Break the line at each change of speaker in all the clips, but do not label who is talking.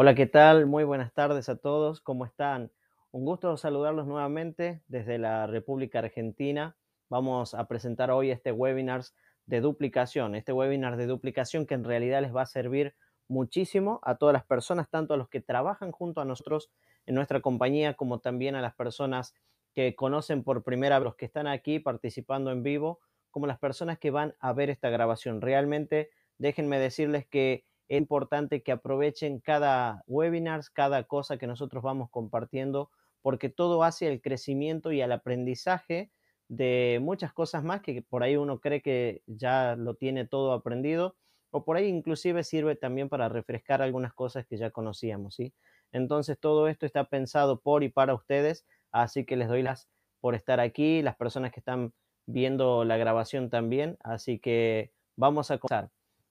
Hola, ¿qué tal? Muy buenas tardes a todos. ¿Cómo están? Un gusto saludarlos nuevamente desde la República Argentina. Vamos a presentar hoy este webinar de duplicación, este webinar de duplicación que en realidad les va a servir muchísimo a todas las personas, tanto a los que trabajan junto a nosotros en nuestra compañía como también a las personas que conocen por primera vez, los que están aquí participando en vivo, como las personas que van a ver esta grabación. Realmente, déjenme decirles que es importante que aprovechen cada webinar, cada cosa que nosotros vamos compartiendo, porque todo hace el crecimiento y al aprendizaje de muchas cosas más que por ahí uno cree que ya lo tiene todo aprendido, o por ahí inclusive sirve también para refrescar algunas cosas que ya conocíamos, ¿sí? Entonces todo esto está pensado por y para ustedes, así que les doy las por estar aquí, las personas que están viendo la grabación también, así que vamos a comenzar.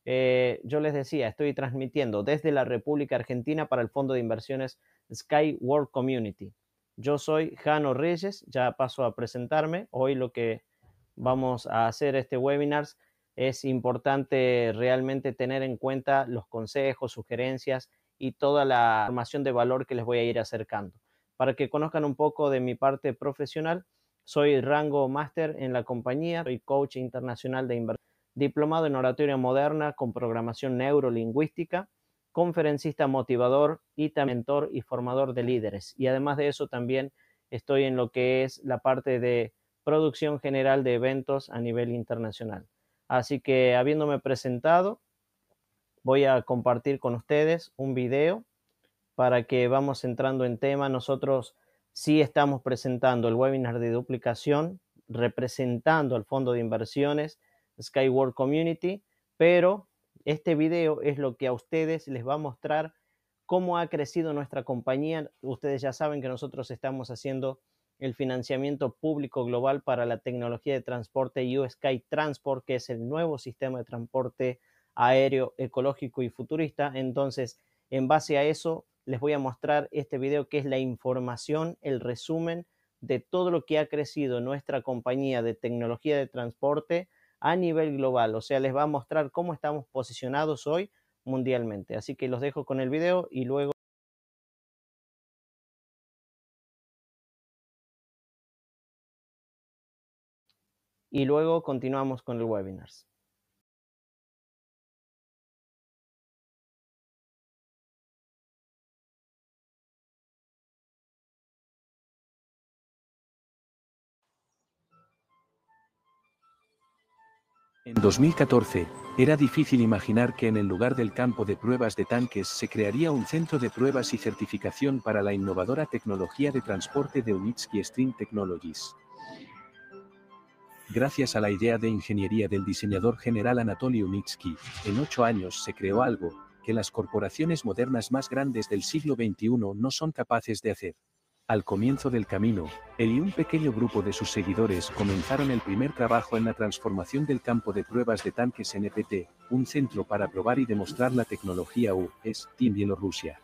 Eh, yo les decía, estoy transmitiendo desde la República Argentina para el Fondo de Inversiones Sky World Community. Yo soy Jano Reyes, ya paso a presentarme. Hoy lo que vamos a hacer este webinar es importante realmente tener en cuenta los consejos, sugerencias y toda la formación de valor que les voy a ir acercando. Para que conozcan un poco de mi parte profesional, soy rango máster en la compañía, soy coach internacional de inversión diplomado en oratoria moderna con programación neurolingüística, conferencista motivador y también mentor y formador de líderes. Y además de eso también estoy en lo que es la parte de producción general de eventos a nivel internacional. Así que habiéndome presentado, voy a compartir con ustedes un video para que vamos entrando en tema. Nosotros sí estamos presentando el webinar de duplicación, representando al fondo de inversiones Skyward Community, pero este video es lo que a ustedes les va a mostrar cómo ha crecido nuestra compañía. Ustedes ya saben que nosotros estamos haciendo el financiamiento público global para la tecnología de transporte Sky Transport, que es el nuevo sistema de transporte aéreo ecológico y futurista. Entonces, en base a eso, les voy a mostrar este video que es la información, el resumen de todo lo que ha crecido nuestra compañía de tecnología de transporte a nivel global, o sea, les va a mostrar cómo estamos posicionados hoy mundialmente. Así que los dejo con el video y luego... Y luego continuamos con el webinar.
En 2014, era difícil imaginar que en el lugar del campo de pruebas de tanques se crearía un centro de pruebas y certificación para la innovadora tecnología de transporte de Unitsky Stream Technologies. Gracias a la idea de ingeniería del diseñador general Anatoly Unitsky, en ocho años se creó algo que las corporaciones modernas más grandes del siglo XXI no son capaces de hacer. Al comienzo del camino, él y un pequeño grupo de sus seguidores comenzaron el primer trabajo en la transformación del campo de pruebas de tanques NPT, e un centro para probar y demostrar la tecnología US, Team Bielorrusia.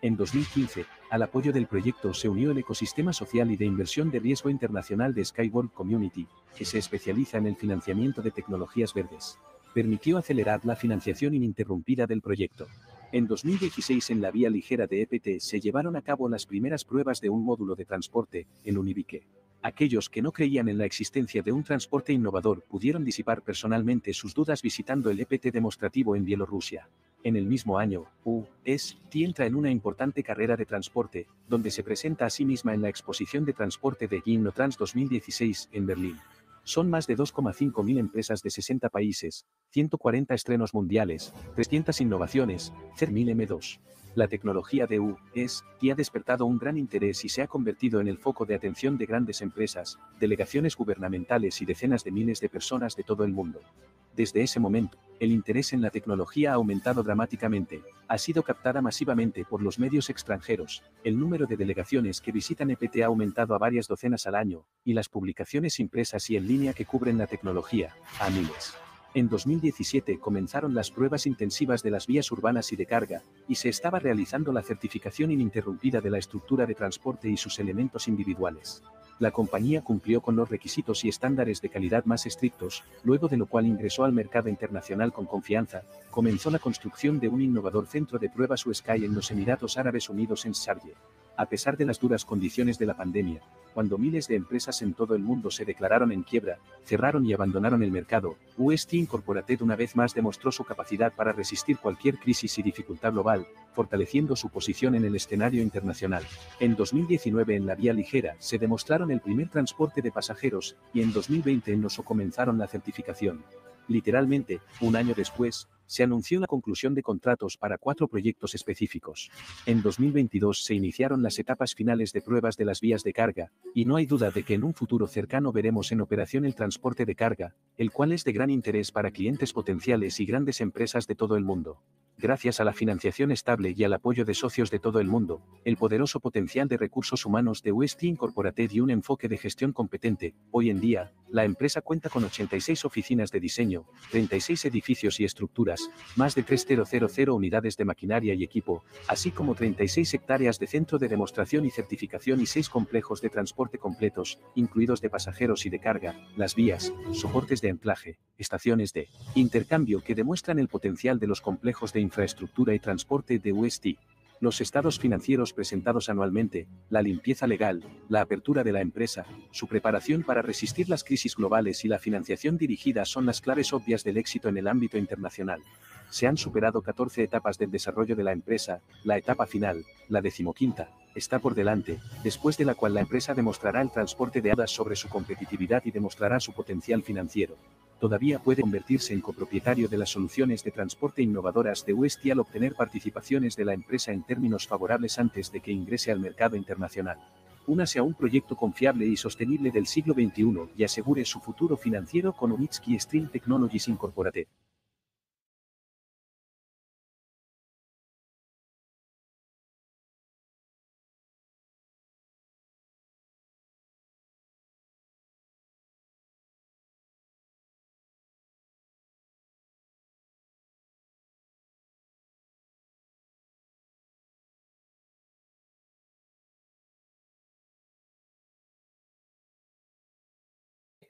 En 2015, al apoyo del proyecto se unió el ecosistema social y de inversión de riesgo internacional de Skyworld Community, que se especializa en el financiamiento de tecnologías verdes. Permitió acelerar la financiación ininterrumpida del proyecto. En 2016 en la vía ligera de EPT se llevaron a cabo las primeras pruebas de un módulo de transporte, el Unibike. Aquellos que no creían en la existencia de un transporte innovador pudieron disipar personalmente sus dudas visitando el EPT demostrativo en Bielorrusia. En el mismo año, UST entra en una importante carrera de transporte, donde se presenta a sí misma en la exposición de transporte de Gimnotrans 2016 en Berlín. Son más de 2,5 mil empresas de 60 países, 140 estrenos mundiales, 300 innovaciones, CERMIL M2. La tecnología de U, y e ha despertado un gran interés y se ha convertido en el foco de atención de grandes empresas, delegaciones gubernamentales y decenas de miles de personas de todo el mundo. Desde ese momento, el interés en la tecnología ha aumentado dramáticamente, ha sido captada masivamente por los medios extranjeros, el número de delegaciones que visitan EPT ha aumentado a varias docenas al año, y las publicaciones impresas y en línea que cubren la tecnología, a miles. En 2017 comenzaron las pruebas intensivas de las vías urbanas y de carga, y se estaba realizando la certificación ininterrumpida de la estructura de transporte y sus elementos individuales. La compañía cumplió con los requisitos y estándares de calidad más estrictos, luego de lo cual ingresó al mercado internacional con confianza, comenzó la construcción de un innovador centro de pruebas U-Sky en los Emiratos Árabes Unidos en Sharjah. A pesar de las duras condiciones de la pandemia, cuando miles de empresas en todo el mundo se declararon en quiebra, cerraron y abandonaron el mercado, UST Incorporated una vez más demostró su capacidad para resistir cualquier crisis y dificultad global, fortaleciendo su posición en el escenario internacional. En 2019 en la vía ligera se demostraron el primer transporte de pasajeros, y en 2020 en OSO comenzaron la certificación. Literalmente, un año después, se anunció la conclusión de contratos para cuatro proyectos específicos. En 2022 se iniciaron las etapas finales de pruebas de las vías de carga, y no hay duda de que en un futuro cercano veremos en operación el transporte de carga, el cual es de gran interés para clientes potenciales y grandes empresas de todo el mundo. Gracias a la financiación estable y al apoyo de socios de todo el mundo, el poderoso potencial de recursos humanos de West Incorporated y un enfoque de gestión competente, hoy en día, la empresa cuenta con 86 oficinas de diseño, 36 edificios y estructuras, más de 3.000 unidades de maquinaria y equipo, así como 36 hectáreas de centro de demostración y certificación y 6 complejos de transporte completos, incluidos de pasajeros y de carga, las vías, soportes de anclaje, estaciones de intercambio que demuestran el potencial de los complejos de infraestructura y transporte de UST, los estados financieros presentados anualmente, la limpieza legal, la apertura de la empresa, su preparación para resistir las crisis globales y la financiación dirigida son las claves obvias del éxito en el ámbito internacional. Se han superado 14 etapas del desarrollo de la empresa, la etapa final, la decimoquinta, está por delante, después de la cual la empresa demostrará el transporte de hadas sobre su competitividad y demostrará su potencial financiero todavía puede convertirse en copropietario de las soluciones de transporte innovadoras de y al obtener participaciones de la empresa en términos favorables antes de que ingrese al mercado internacional. Únase a un proyecto confiable y sostenible del siglo XXI y asegure su futuro financiero con Unitsky Stream Technologies Incorporated.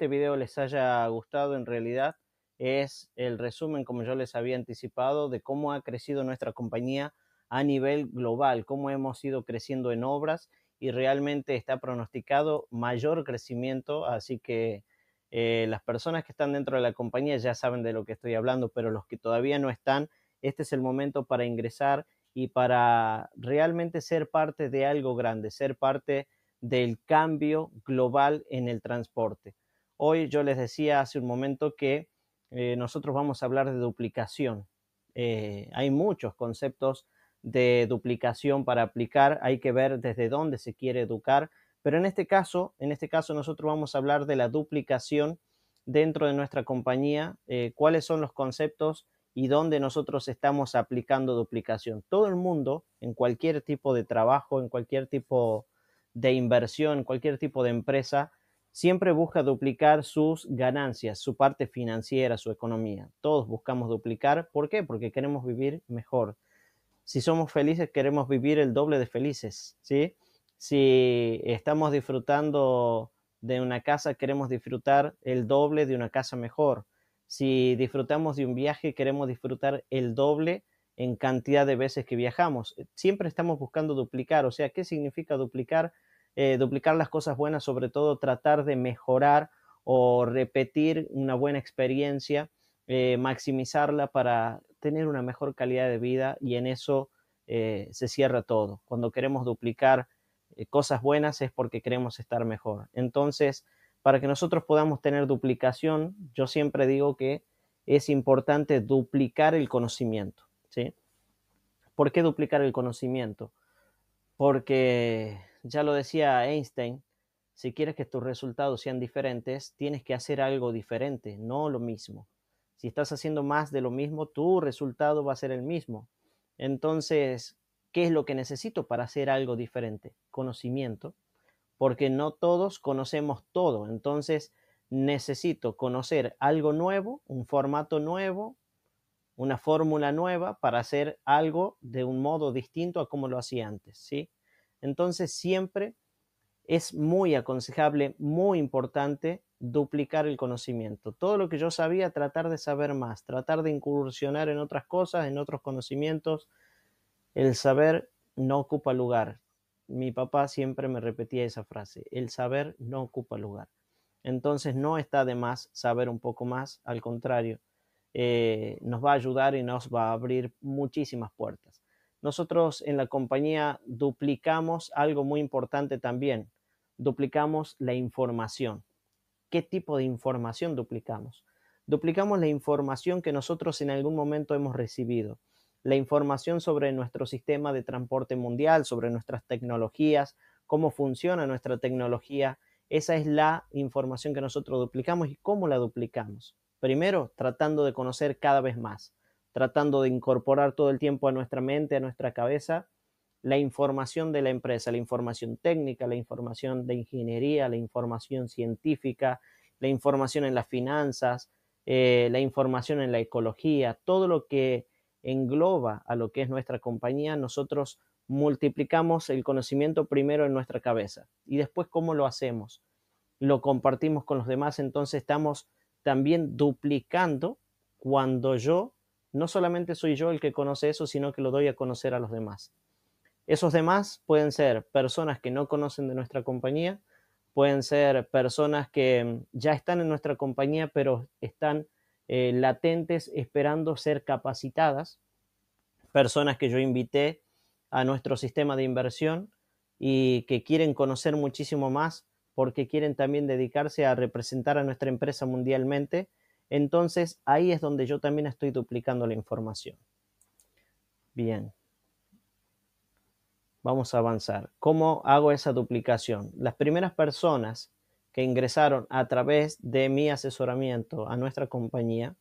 Este video les haya gustado en realidad es el resumen, como yo les había anticipado, de cómo ha crecido nuestra compañía a nivel global, cómo hemos ido creciendo en obras y realmente está pronosticado mayor crecimiento, así que eh, las personas que están dentro de la compañía ya saben de lo que estoy hablando, pero los que todavía no están, este es el momento para ingresar y para realmente ser parte de algo grande, ser parte del cambio global en el transporte. Hoy yo les decía hace un momento que eh, nosotros vamos a hablar de duplicación. Eh, hay muchos conceptos de duplicación para aplicar, hay que ver desde dónde se quiere educar, pero en este caso, en este caso nosotros vamos a hablar de la duplicación dentro de nuestra compañía, eh, cuáles son los conceptos y dónde nosotros estamos aplicando duplicación. Todo el mundo, en cualquier tipo de trabajo, en cualquier tipo de inversión, en cualquier tipo de empresa, siempre busca duplicar sus ganancias, su parte financiera, su economía. Todos buscamos duplicar. ¿Por qué? Porque queremos vivir mejor. Si somos felices, queremos vivir el doble de felices, ¿sí? Si estamos disfrutando de una casa, queremos disfrutar el doble de una casa mejor. Si disfrutamos de un viaje, queremos disfrutar el doble en cantidad de veces que viajamos. Siempre estamos buscando duplicar. O sea, ¿qué significa duplicar? Eh, duplicar las cosas buenas, sobre todo tratar de mejorar o repetir una buena experiencia, eh, maximizarla para tener una mejor calidad de vida y en eso eh, se cierra todo. Cuando queremos duplicar cosas buenas es porque queremos estar mejor. Entonces, para que nosotros podamos tener duplicación, yo siempre digo que es importante duplicar el conocimiento. ¿sí? ¿Por qué duplicar el conocimiento? Porque ya lo decía Einstein, si quieres que tus resultados sean diferentes, tienes que hacer algo diferente, no lo mismo. Si estás haciendo más de lo mismo, tu resultado va a ser el mismo. Entonces, ¿qué es lo que necesito para hacer algo diferente? Conocimiento, porque no todos conocemos todo. Entonces, necesito conocer algo nuevo, un formato nuevo, una fórmula nueva para hacer algo de un modo distinto a como lo hacía antes, ¿sí? Entonces siempre es muy aconsejable, muy importante duplicar el conocimiento. Todo lo que yo sabía, tratar de saber más, tratar de incursionar en otras cosas, en otros conocimientos. El saber no ocupa lugar. Mi papá siempre me repetía esa frase, el saber no ocupa lugar. Entonces no está de más saber un poco más, al contrario, eh, nos va a ayudar y nos va a abrir muchísimas puertas. Nosotros en la compañía duplicamos algo muy importante también. Duplicamos la información. ¿Qué tipo de información duplicamos? Duplicamos la información que nosotros en algún momento hemos recibido. La información sobre nuestro sistema de transporte mundial, sobre nuestras tecnologías, cómo funciona nuestra tecnología. Esa es la información que nosotros duplicamos y cómo la duplicamos. Primero, tratando de conocer cada vez más tratando de incorporar todo el tiempo a nuestra mente, a nuestra cabeza, la información de la empresa, la información técnica, la información de ingeniería, la información científica, la información en las finanzas, eh, la información en la ecología, todo lo que engloba a lo que es nuestra compañía, nosotros multiplicamos el conocimiento primero en nuestra cabeza y después cómo lo hacemos. Lo compartimos con los demás, entonces estamos también duplicando cuando yo no solamente soy yo el que conoce eso, sino que lo doy a conocer a los demás. Esos demás pueden ser personas que no conocen de nuestra compañía, pueden ser personas que mm, ya están en nuestra compañía, pero están eh, latentes esperando ser capacitadas, personas que yo invité a nuestro sistema de inversión y que quieren conocer muchísimo más porque quieren también dedicarse a representar a nuestra empresa mundialmente entonces ahí es donde yo también estoy duplicando la información. Bien. Vamos a avanzar. ¿Cómo hago esa duplicación? Las primeras personas que ingresaron a través de mi asesoramiento a nuestra compañía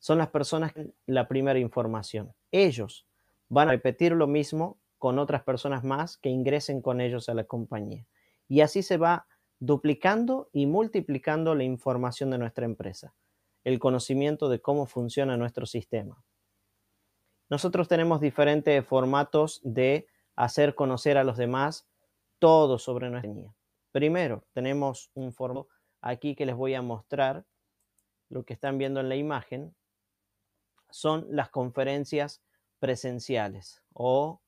son las personas que la primera información. Ellos van a repetir lo mismo con otras personas más que ingresen con ellos a la compañía. Y así se va duplicando y multiplicando la información de nuestra empresa, el conocimiento de cómo funciona nuestro sistema. Nosotros tenemos diferentes formatos de hacer conocer a los demás todo sobre nuestra línea. Primero, tenemos un formato aquí que les voy a mostrar, lo que están viendo en la imagen, son las conferencias presenciales o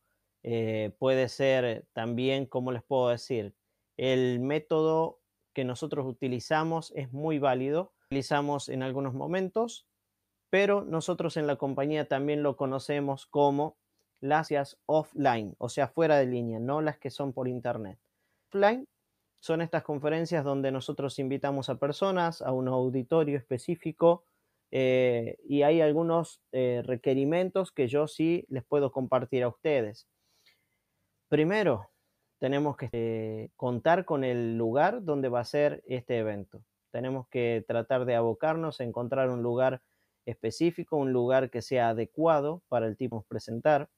eh, puede ser también, como les puedo decir, el método que nosotros utilizamos es muy válido, utilizamos en algunos momentos, pero nosotros en la compañía también lo conocemos como las offline, o sea, fuera de línea, no las que son por internet. Offline son estas conferencias donde nosotros invitamos a personas a un auditorio específico eh, y hay algunos eh, requerimientos que yo sí les puedo compartir a ustedes. Primero, tenemos que eh, contar con el lugar donde va a ser este evento. Tenemos que tratar de abocarnos a encontrar un lugar específico, un lugar que sea adecuado para el tipo de presentar.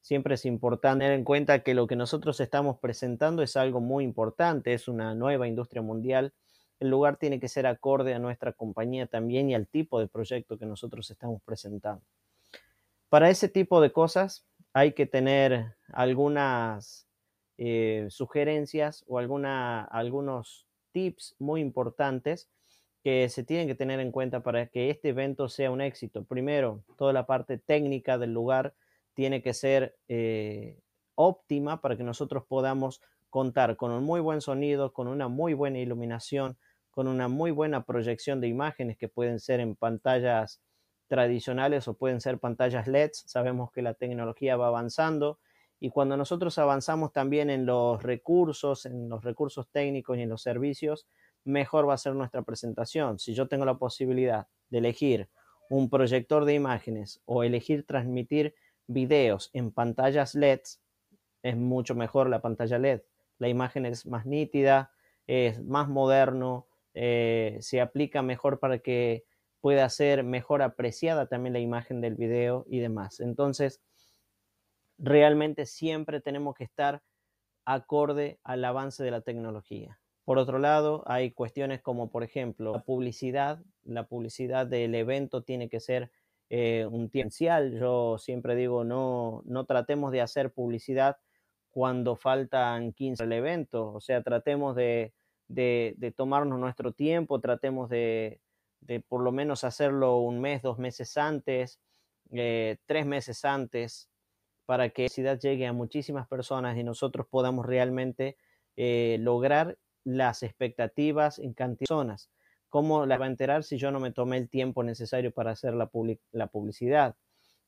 Siempre es importante tener en cuenta que lo que nosotros estamos presentando es algo muy importante, es una nueva industria mundial. El lugar tiene que ser acorde a nuestra compañía también y al tipo de proyecto que nosotros estamos presentando. Para ese tipo de cosas hay que tener algunas eh, sugerencias o algunos tips muy importantes que se tienen que tener en cuenta para que este evento sea un éxito. Primero, toda la parte técnica del lugar tiene que ser eh, óptima para que nosotros podamos contar con un muy buen sonido, con una muy buena iluminación, con una muy buena proyección de imágenes que pueden ser en pantallas tradicionales o pueden ser pantallas LED. Sabemos que la tecnología va avanzando y cuando nosotros avanzamos también en los recursos, en los recursos técnicos y en los servicios, mejor va a ser nuestra presentación. Si yo tengo la posibilidad de elegir un proyector de imágenes o elegir transmitir videos en pantallas LED, es mucho mejor la pantalla LED. La imagen es más nítida, es más moderno, eh, se aplica mejor para que pueda ser mejor apreciada también la imagen del video y demás. Entonces, realmente siempre tenemos que estar acorde al avance de la tecnología. Por otro lado, hay cuestiones como, por ejemplo, la publicidad. La publicidad del evento tiene que ser eh, un tiempo. Yo siempre digo, no, no tratemos de hacer publicidad cuando faltan 15 al evento. O sea, tratemos de, tomarnos nuestro tiempo, tratemos de, por lo menos hacerlo un mes, dos meses antes, eh, tres meses antes, para que la ciudad llegue a muchísimas personas y nosotros podamos realmente eh, lograr las expectativas en cantidad ¿Cómo la va a enterar si yo no me tomé el tiempo necesario para hacer la, publicidad?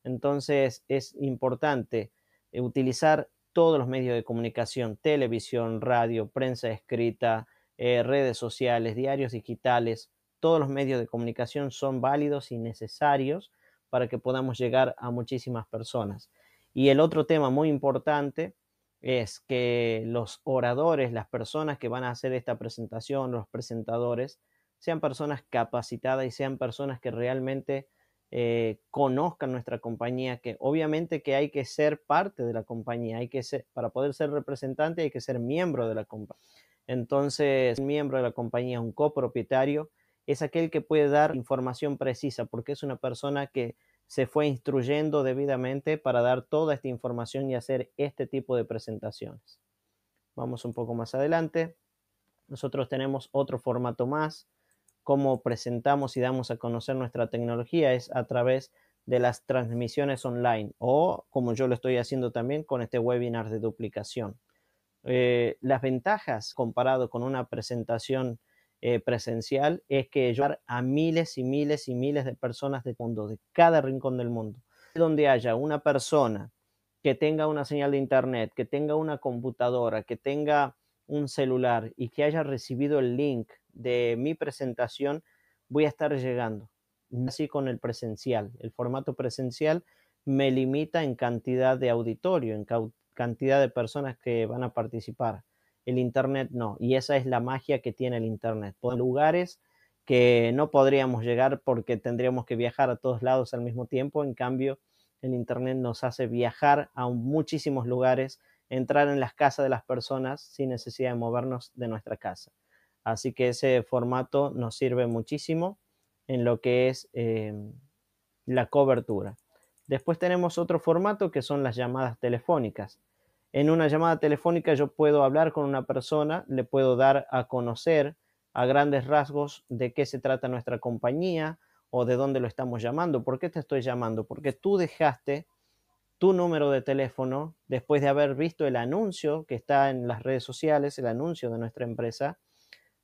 Entonces es importante utilizar todos los medios de comunicación, televisión, radio, prensa escrita, eh, redes sociales, diarios digitales, todos los medios de comunicación son válidos y necesarios para que podamos llegar a muchísimas personas. Y el otro tema muy importante es que los oradores, las personas que van a hacer esta presentación, los presentadores, sean personas capacitadas y sean personas que realmente eh, conozcan nuestra compañía, que obviamente que hay que ser parte de la compañía, hay que ser, para poder ser representante hay que ser miembro de la compañía. Entonces, un miembro de la compañía, un copropietario, es aquel que puede dar información precisa, porque es una persona que se fue instruyendo debidamente para dar toda esta información y hacer este tipo de presentaciones. Vamos un poco más adelante. Nosotros tenemos otro formato más. Cómo presentamos y damos a conocer nuestra tecnología es a través de las transmisiones online o como yo lo estoy haciendo también con este webinar de duplicación. Eh, las ventajas comparado con una presentación eh, presencial es que llevar a miles y miles y miles de personas del mundo, de cada rincón del mundo, donde haya una persona que tenga una señal de internet, que tenga una computadora, que tenga un celular y que haya recibido el link de mi presentación, voy a estar llegando. Así con el presencial. El formato presencial me limita en cantidad de auditorio, en cantidad de personas que van a participar el Internet no. Y esa es la magia que tiene el Internet. lugares que no podríamos llegar porque tendríamos que viajar a todos lados al mismo tiempo. En cambio, el Internet nos hace viajar a muchísimos lugares, entrar en las casas de las personas sin necesidad de movernos de nuestra casa. Así que ese formato nos sirve muchísimo en lo que es em, la cobertura. Después tenemos otro formato que son las llamadas telefónicas. En una llamada telefónica yo puedo hablar con una persona, le puedo dar a conocer a grandes rasgos de qué se trata nuestra compañía o de dónde lo estamos llamando. ¿Por qué te estoy llamando? Porque tú dejaste tu número de teléfono después de haber visto el anuncio que está en las redes sociales, el anuncio de nuestra empresa.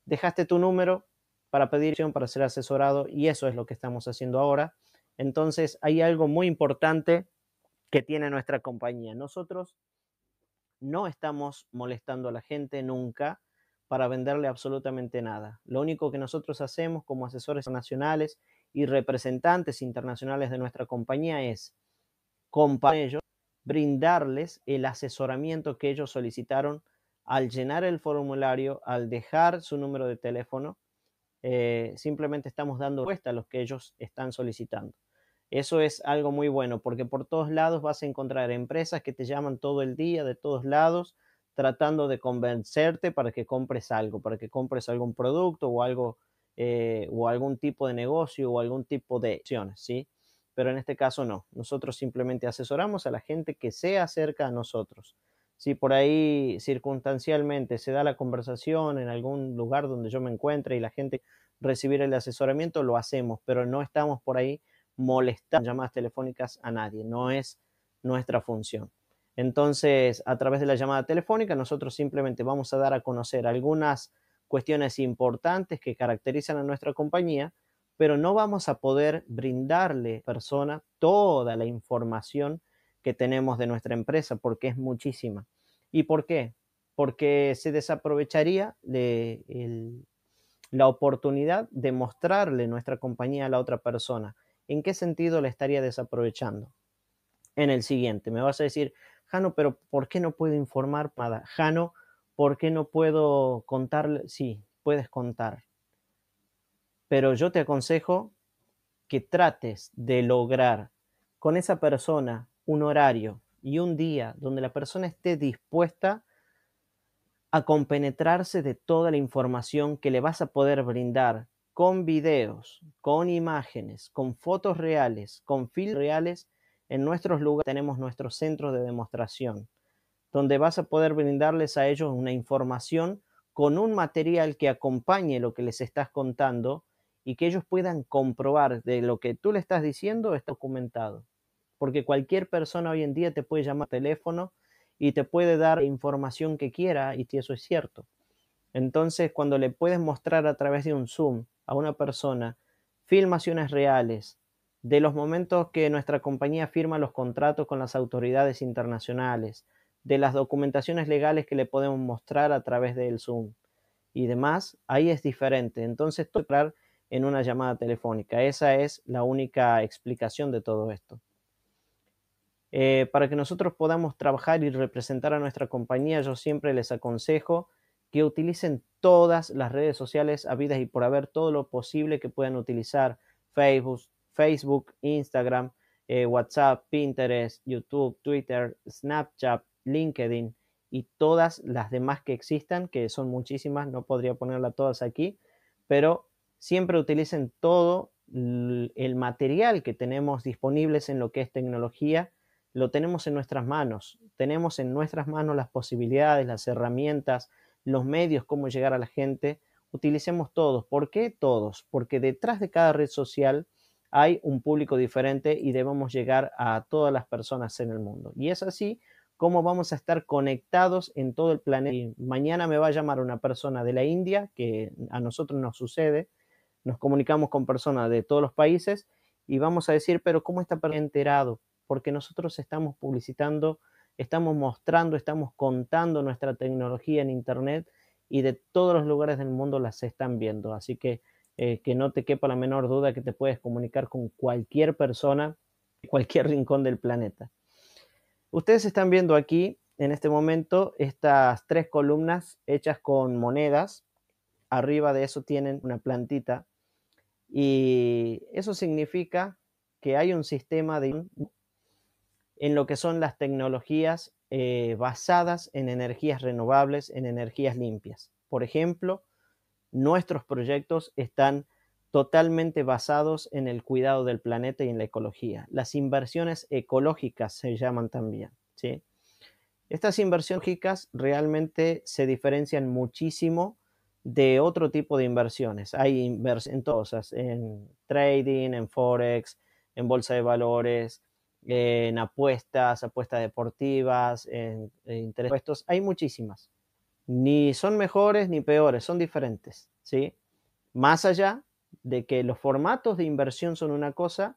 Dejaste tu número para pedir para ser asesorado y eso es lo que estamos haciendo ahora. Entonces hay algo muy importante que tiene nuestra compañía. Nosotros no estamos molestando a la gente nunca para venderle absolutamente nada. Lo único que nosotros hacemos como asesores nacionales y representantes internacionales de nuestra compañía es, con ellos, brindarles el asesoramiento que ellos solicitaron al llenar el formulario, al dejar su número de teléfono, eh, simplemente estamos dando respuesta a los que ellos están solicitando. Eso es algo muy bueno porque por todos lados vas a encontrar empresas que te llaman todo el día, de todos lados, tratando de convencerte para que compres algo, para que compres algún producto o algo eh, o algún tipo de negocio o algún tipo de acciones, ¿sí? Pero en este caso no. Nosotros simplemente asesoramos a la gente que se acerca a nosotros. Si por ahí circunstancialmente se da la conversación en algún lugar donde yo me encuentre y la gente recibir el asesoramiento, lo hacemos, pero no estamos por ahí molestar llamadas telefónicas a nadie, no es nuestra función. Entonces, a través de la llamada telefónica, nosotros simplemente vamos a dar a conocer algunas cuestiones importantes que caracterizan a nuestra compañía, pero no vamos a poder brindarle a persona toda la información que tenemos de nuestra empresa, porque es muchísima. ¿Y por qué? Porque se desaprovecharía de la oportunidad de mostrarle nuestra compañía a la otra persona. ¿en qué sentido la estaría desaprovechando? En el siguiente, me vas a decir, Jano, pero ¿por qué no puedo informar Jano, ¿por qué no puedo contarle? Sí, puedes contar. Pero yo te aconsejo que trates de lograr con esa persona un horario y un día donde la persona esté dispuesta a compenetrarse de toda la información que le vas a poder brindar con videos, con imágenes, con fotos reales, con filtros reales, en nuestros lugares tenemos nuestros centros de demostración, donde vas a poder brindarles a ellos una información con un material que acompañe lo que les estás contando y que ellos puedan comprobar de lo que tú le estás diciendo está documentado. Porque cualquier persona hoy en día te puede llamar teléfono y te puede dar información que quiera y si eso es cierto. Entonces, cuando le puedes mostrar a través de un Zoom a una persona filmaciones reales de los momentos que nuestra compañía firma los contratos con las autoridades internacionales, de las documentaciones legales que le podemos mostrar a través del Zoom y demás, ahí es diferente. Entonces, tocar en una llamada telefónica. Esa es la única explicación de todo esto. Eh, para que nosotros podamos trabajar y representar a nuestra compañía, yo siempre les aconsejo que utilicen todas las redes sociales habidas y por haber todo lo posible que puedan utilizar Facebook, Facebook, Instagram, eh, WhatsApp, Pinterest, YouTube, Twitter, Snapchat, LinkedIn y todas las demás que existan, que son muchísimas, no podría ponerlas todas aquí, pero siempre utilicen todo el material que tenemos disponibles en lo que es tecnología, lo tenemos en nuestras manos, tenemos en nuestras manos las posibilidades, las herramientas, los medios, cómo llegar a la gente, utilicemos todos. ¿Por qué todos? Porque detrás de cada red social hay un público diferente y debemos llegar a todas las personas en el mundo. Y es así como vamos a estar conectados en todo el planeta. mañana me va a llamar una persona de la India, que a nosotros nos sucede, nos comunicamos con personas de todos los países y vamos a decir, pero ¿cómo está enterado? Porque nosotros estamos publicitando estamos mostrando, estamos contando nuestra tecnología en Internet y de todos los lugares del mundo las están viendo. Así que eh, que no te quepa la menor duda que te puedes comunicar con cualquier persona cualquier rincón del planeta. Ustedes están viendo aquí en este momento estas tres columnas hechas con monedas. Arriba de eso tienen una plantita. Y eso significa que hay un sistema de en lo que son las tecnologías eh, basadas en energías renovables, en energías limpias. Por ejemplo, nuestros proyectos están totalmente basados en el cuidado del planeta y en la ecología. Las inversiones ecológicas se llaman también. Estas inversiones ecológicas realmente se diferencian muchísimo de otro tipo de inversiones. Hay inversiones en todas, en trading, en forex, en bolsa de valores, en apuestas, apuestas deportivas, en, intereses hay muchísimas. Ni son mejores ni peores, son diferentes, ¿sí? Más allá de que los formatos de inversión son una cosa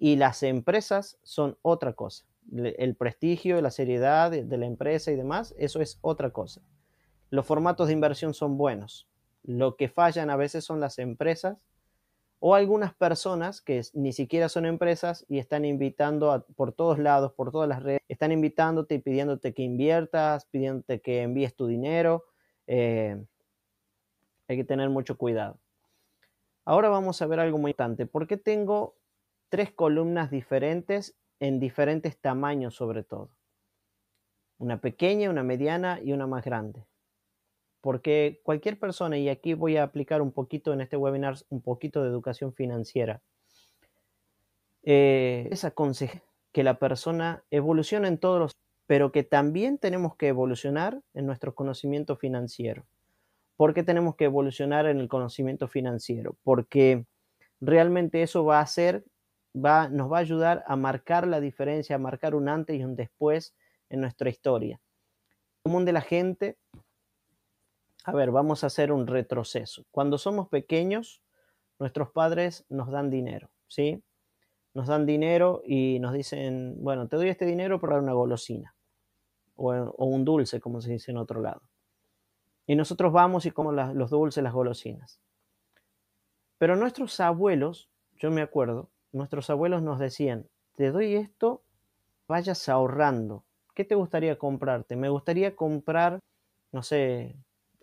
y las empresas son otra cosa. El prestigio, la seriedad de la empresa y demás, eso es otra cosa. Los formatos de inversión son buenos. Lo que fallan a veces son las empresas o algunas personas que ni siquiera son empresas y están invitando por todos lados, por todas las redes, están invitándote y pidiéndote que inviertas, pidiéndote que envíes tu dinero. Eh, hay que tener mucho cuidado. Ahora vamos a ver algo muy importante. ¿Por qué tengo tres columnas diferentes en diferentes tamaños sobre todo? Una pequeña, una mediana y una más grande porque cualquier persona, y aquí voy a aplicar un poquito en este webinar, un poquito de educación financiera, eh, es aconsejar que la persona evolucione en todos los, pero que también tenemos que evolucionar en nuestro conocimiento financiero. ¿Por qué tenemos que evolucionar en el conocimiento financiero? Porque realmente eso va a ser, va, nos va a ayudar a marcar la diferencia, a marcar un antes y un después en nuestra historia. El común de la gente a ver, vamos a hacer un retroceso. Cuando somos pequeños, nuestros padres nos dan dinero, ¿sí? Nos dan dinero y nos dicen, bueno, te doy este dinero para una golosina eh, o, un dulce, como se dice en otro lado. Y nosotros vamos y como los dulces, las golosinas. Pero nuestros abuelos, yo me acuerdo, nuestros abuelos nos decían, te doy esto, vayas ahorrando. ¿Qué te gustaría comprarte? Me gustaría comprar, no sé,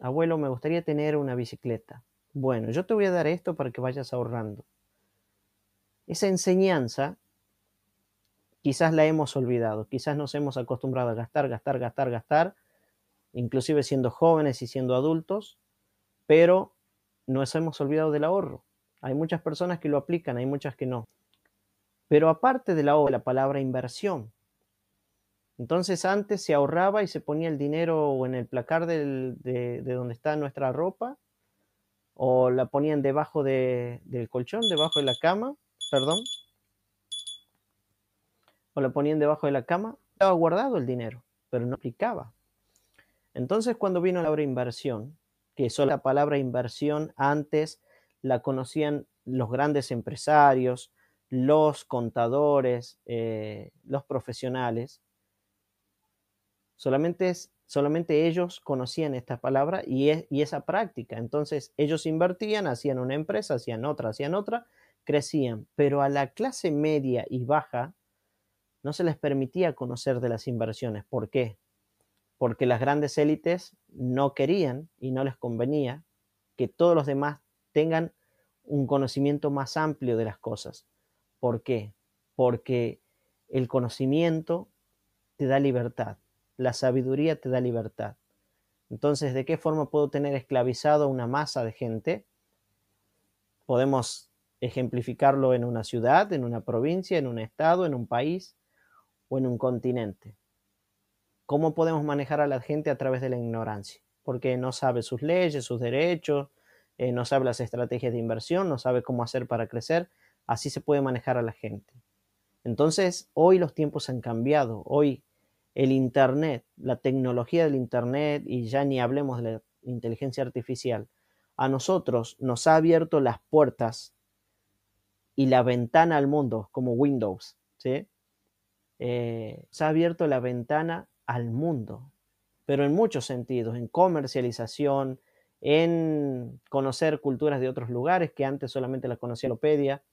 Abuelo, me gustaría tener una bicicleta. Bueno, yo te voy a dar esto para que vayas ahorrando. Esa enseñanza quizás la hemos olvidado, quizás nos hemos acostumbrado a gastar, gastar, gastar, gastar, inclusive siendo jóvenes y siendo adultos, pero nos hemos olvidado del ahorro. Hay muchas personas que lo aplican, hay muchas que no. Pero aparte del ahorro, la palabra inversión, entonces antes se ahorraba y se ponía el dinero en el placar de, donde está nuestra ropa o la ponían debajo del colchón, debajo de la cama, perdón, o la ponían debajo de la cama, estaba guardado el dinero, pero no aplicaba. Entonces cuando vino la palabra inversión, que solo la palabra inversión antes la conocían los grandes empresarios, los contadores, eh, los profesionales, Solamente, solamente ellos conocían esta palabra y, y esa práctica. Entonces ellos invertían, hacían una empresa, hacían otra, hacían otra, crecían. Pero a la clase media y baja no se les permitía conocer de las inversiones. ¿Por qué? Porque las grandes élites no querían y no les convenía que todos los demás tengan un conocimiento más amplio de las cosas. ¿Por qué? Porque el conocimiento te da libertad. La sabiduría te da libertad. Entonces, ¿de qué forma puedo tener esclavizado a una masa de gente? Podemos ejemplificarlo en una ciudad, en una provincia, en un estado, en un país o en un continente. ¿Cómo podemos manejar a la gente a través de la ignorancia? Porque no sabe sus leyes, sus derechos, eh, no sabe las estrategias de inversión, no sabe cómo hacer para crecer. Así se puede manejar a la gente. Entonces, hoy los tiempos han cambiado. Hoy el Internet, la tecnología del Internet y ya ni hablemos de la inteligencia artificial, a nosotros nos ha abierto las puertas y la ventana al mundo, como Windows, eh, se ha abierto la ventana al mundo, pero en muchos sentidos, en comercialización, en conocer culturas de otros lugares que antes solamente las conocía Lopedia.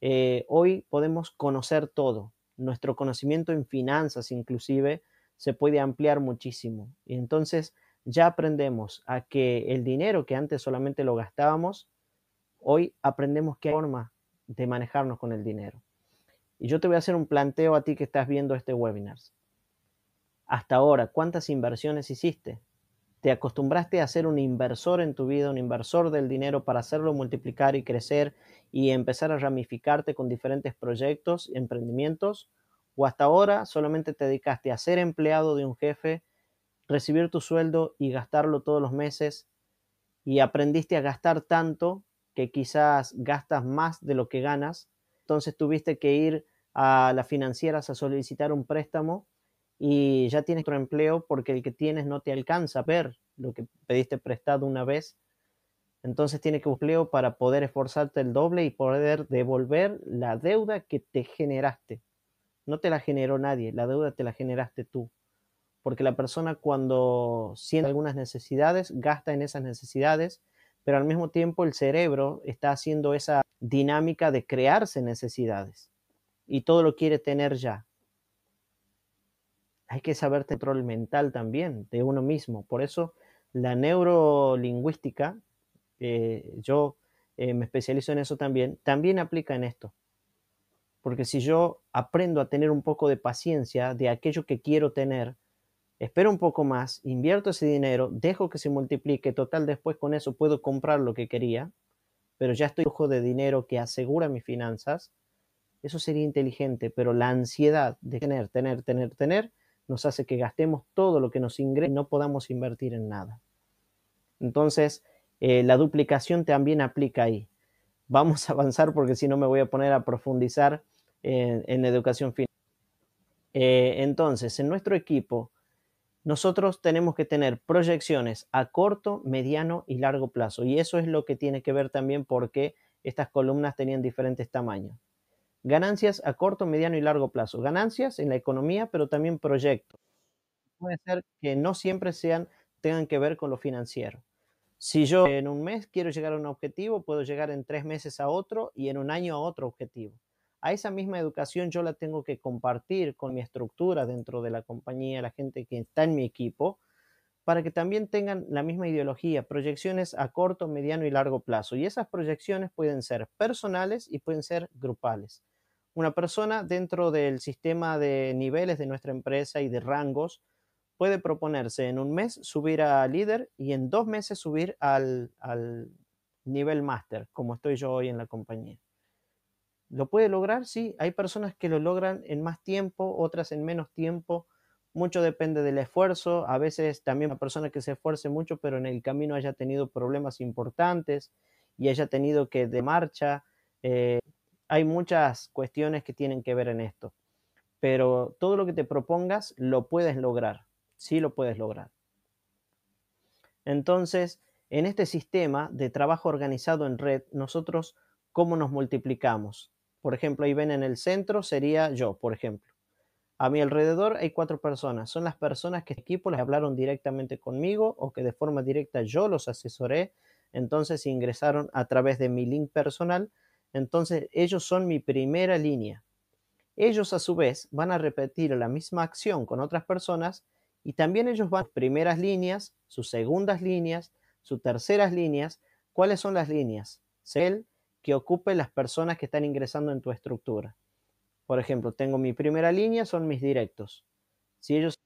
Eh, hoy podemos conocer todo, nuestro conocimiento en finanzas inclusive se puede ampliar muchísimo. Y entonces ya aprendemos a que el dinero que antes solamente lo gastábamos, hoy aprendemos qué forma de manejarnos con el dinero. Y yo te voy a hacer un planteo a ti que estás viendo este webinar. Hasta ahora, ¿cuántas inversiones hiciste? te acostumbraste a ser un inversor en tu vida, un inversor del dinero para hacerlo multiplicar y crecer y empezar a ramificarte con diferentes proyectos, y emprendimientos, o hasta ahora solamente te dedicaste a ser empleado de un jefe, recibir tu sueldo y gastarlo todos los meses y aprendiste a gastar tanto que quizás gastas más de lo que ganas, entonces tuviste que ir a las financieras a solicitar un préstamo y ya tienes otro empleo porque el que tienes no te alcanza a ver lo que pediste prestado una vez. Entonces tienes que buscar empleo para poder esforzarte el doble y poder devolver la deuda que te generaste. No te la generó nadie, la deuda te la generaste tú. Porque la persona cuando siente algunas necesidades, gasta en esas necesidades, pero al mismo tiempo el cerebro está haciendo esa dinámica de crearse necesidades y todo lo quiere tener ya hay que saber control mental también de uno mismo. Por eso la neurolingüística, eh, yo eh, me especializo en eso también, también aplica en esto. Porque si yo aprendo a tener un poco de paciencia de aquello que quiero tener, espero un poco más, invierto ese dinero, dejo que se multiplique, total después con eso puedo comprar lo que quería, pero ya estoy ojo de dinero que asegura mis finanzas, eso sería inteligente, pero la ansiedad de tener, tener, tener, tener, nos hace que gastemos todo lo que nos ingresa y no podamos invertir en nada. Entonces, eh, la duplicación también aplica ahí. Vamos a avanzar porque si no me voy a poner a profundizar en, educación final. Eh, entonces, en nuestro equipo, nosotros tenemos que tener proyecciones a corto, mediano y largo plazo. Y eso es lo que tiene que ver también porque estas columnas tenían diferentes tamaños. Ganancias a corto, mediano y largo plazo. Ganancias en la economía, pero también proyectos. Puede ser que no siempre sean, tengan que ver con lo financiero. Si yo en un mes quiero llegar a un objetivo, puedo llegar en tres meses a otro y en un año a otro objetivo. A esa misma educación yo la tengo que compartir con mi estructura dentro de la compañía, la gente que está en mi equipo, para que también tengan la misma ideología, proyecciones a corto, mediano y largo plazo. Y esas proyecciones pueden ser personales y pueden ser grupales. Una persona dentro del sistema de niveles de nuestra empresa y de rangos puede proponerse en un mes subir a líder y en dos meses subir al, nivel máster, como estoy yo hoy en la compañía. ¿Lo puede lograr? Sí, hay personas que lo logran en más tiempo, otras en menos tiempo. Mucho depende del esfuerzo. A veces también una persona que se esfuerce mucho, pero en el camino haya tenido problemas importantes y haya tenido que de marcha eh, hay muchas cuestiones que tienen que ver en esto, pero todo lo que te propongas lo puedes lograr, sí lo puedes lograr. Entonces, en este sistema de trabajo organizado en red, nosotros, ¿cómo nos multiplicamos? Por ejemplo, ahí ven en el centro sería yo, por ejemplo. A mi alrededor hay cuatro personas. Son las personas que este equipo les hablaron directamente conmigo o que de forma directa yo los asesoré. Entonces ingresaron a través de mi link personal entonces ellos son mi primera línea. Ellos a su vez van a repetir la misma acción con otras personas y también ellos van primeras líneas, sus segundas líneas, sus terceras líneas. ¿Cuáles son las líneas? Cel que ocupe las personas que están ingresando en tu estructura. Por ejemplo, tengo mi primera línea, son mis directos. Si ellos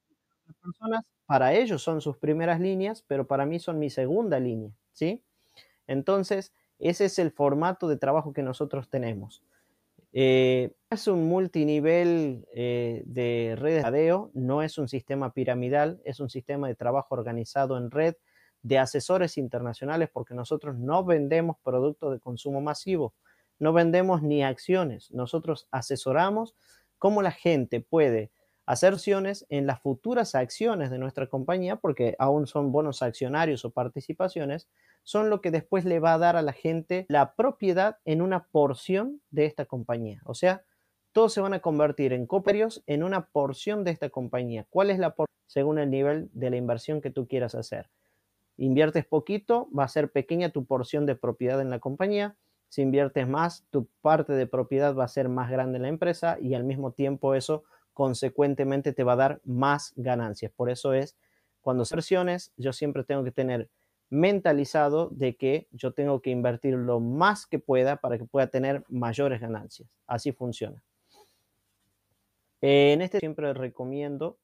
son personas, para ellos son sus primeras líneas, pero para mí son mi segunda línea, ¿sí? Entonces, ese es el formato de trabajo que nosotros tenemos. Eh, es un multinivel eh, de redes de ADEO, no es un sistema piramidal, es un sistema de trabajo organizado en red de asesores internacionales porque nosotros no vendemos productos de consumo masivo, no vendemos ni acciones, nosotros asesoramos cómo la gente puede hacer acciones en las futuras acciones de nuestra compañía porque aún son bonos accionarios o participaciones son lo que después le va a dar a la gente la propiedad en una porción de esta compañía. O sea, todos se van a convertir en coperios en una porción de esta compañía. ¿Cuál es la porción? Según el nivel de la inversión que tú quieras hacer. Inviertes poquito, va a ser pequeña tu porción de propiedad en la compañía. Si inviertes más, tu parte de propiedad va a ser más grande en la empresa y al mismo tiempo eso consecuentemente te va a dar más ganancias. Por eso es, cuando se inversiones, yo siempre tengo que tener mentalizado de que yo tengo que invertir lo más que pueda para que pueda tener mayores ganancias. Así funciona. En este siempre recomiendo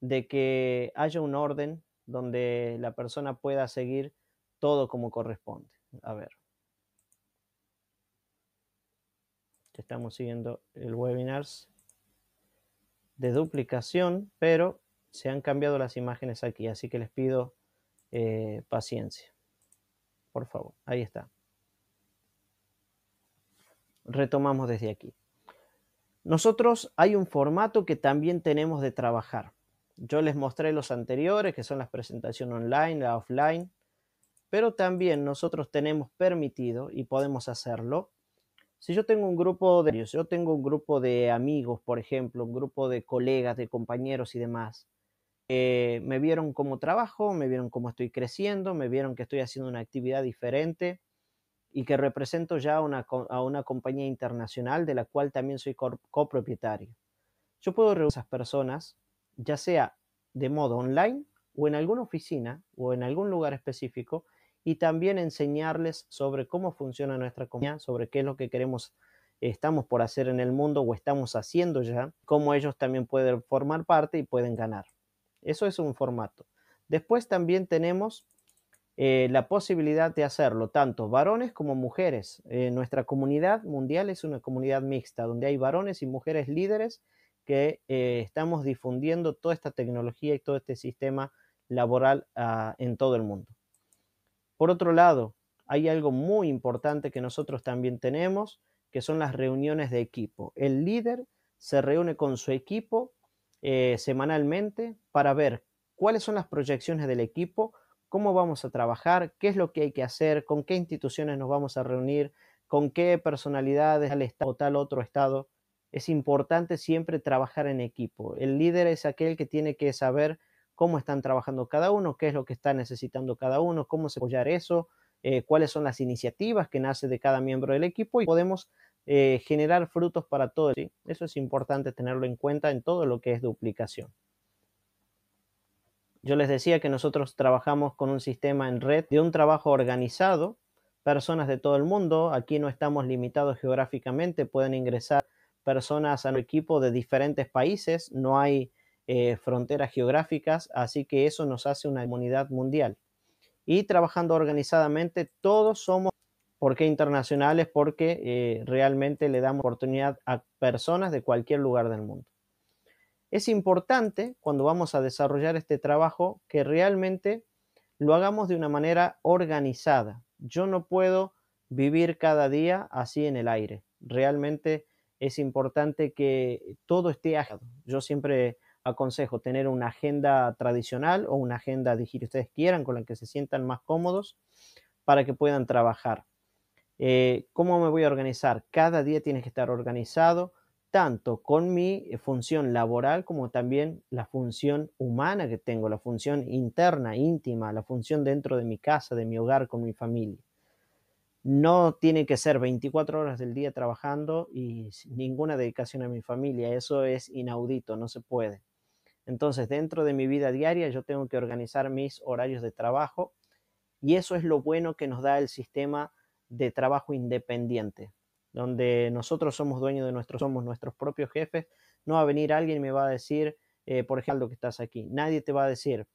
de que haya un orden donde la persona pueda seguir todo como corresponde. A ver. Estamos siguiendo el webinars de duplicación, pero se han cambiado las imágenes aquí, así que les pido eh, paciencia. Por favor, ahí está. Retomamos desde aquí. Nosotros hay un formato que también tenemos de trabajar. Yo les mostré los anteriores, que son las presentaciones online, la offline, pero también nosotros tenemos permitido y podemos hacerlo. Si yo tengo un grupo de yo tengo un grupo de amigos, por ejemplo, un grupo de colegas, de compañeros y demás, eh, me vieron como trabajo, me vieron cómo estoy creciendo, me vieron que estoy haciendo una actividad diferente y que represento ya a una compañía internacional de la cual también soy copropietario. Yo puedo reunir a esas personas, ya sea de modo online o en alguna oficina o en algún lugar específico y también enseñarles sobre cómo funciona nuestra compañía, sobre qué es lo que queremos, estamos por hacer en el mundo o estamos haciendo ya, cómo ellos también pueden formar parte y pueden ganar. Eso es un formato. Después también tenemos eh, la posibilidad de hacerlo, tanto varones como mujeres. Eh, nuestra comunidad mundial es una comunidad mixta, donde hay varones y mujeres líderes que eh, estamos difundiendo toda esta tecnología y todo este sistema laboral ah, en todo el mundo. Por otro lado, hay algo muy importante que nosotros también tenemos, que son las reuniones de equipo. El líder se reúne con su equipo eh, semanalmente para ver cuáles son las proyecciones del equipo, cómo vamos a trabajar, qué es lo que hay que hacer, con qué instituciones nos vamos a reunir, con qué personalidades, al estado, tal otro estado. Es importante siempre trabajar en equipo. El líder es aquel que tiene que saber cómo están trabajando cada uno, qué es lo que está necesitando cada uno, cómo se apoyar eso, eh, cuáles son las iniciativas que nace de cada miembro del equipo y podemos eh, generar frutos para todos. Eso es importante tenerlo en cuenta en todo lo que es duplicación. Yo les decía que nosotros trabajamos con un sistema en red de un trabajo organizado, personas de todo el mundo, aquí no estamos limitados geográficamente, pueden ingresar personas a un equipo de diferentes países, no hay eh, fronteras geográficas, así que eso nos hace una inmunidad mundial. Y trabajando organizadamente, todos somos ¿Por qué internacionales? Porque eh, realmente le damos oportunidad a personas de cualquier lugar del mundo. Es importante cuando vamos a desarrollar este trabajo que realmente lo hagamos de una manera organizada. Yo no puedo vivir cada día así en el aire. Realmente es importante que todo esté ajado. Yo siempre aconsejo tener una agenda tradicional o una agenda digital, ustedes quieran, con la que se sientan más cómodos para que puedan trabajar. Eh, ¿Cómo me voy a organizar? Cada día tienes que estar organizado, tanto con mi eh, función laboral como también la función humana que tengo, la función interna, íntima, la función dentro de mi casa, de mi hogar, con mi familia. No tiene que ser 24 horas del día trabajando y ninguna dedicación a mi familia. Eso es inaudito, no se puede. Entonces, dentro de mi vida diaria yo tengo que organizar mis horarios de trabajo y eso es lo bueno que nos da el sistema de trabajo independiente, donde nosotros somos dueños de nuestros, somos nuestros propios jefes. No va a venir alguien y me va a decir, eh, por ejemplo, que estás aquí. Nadie te va a decir,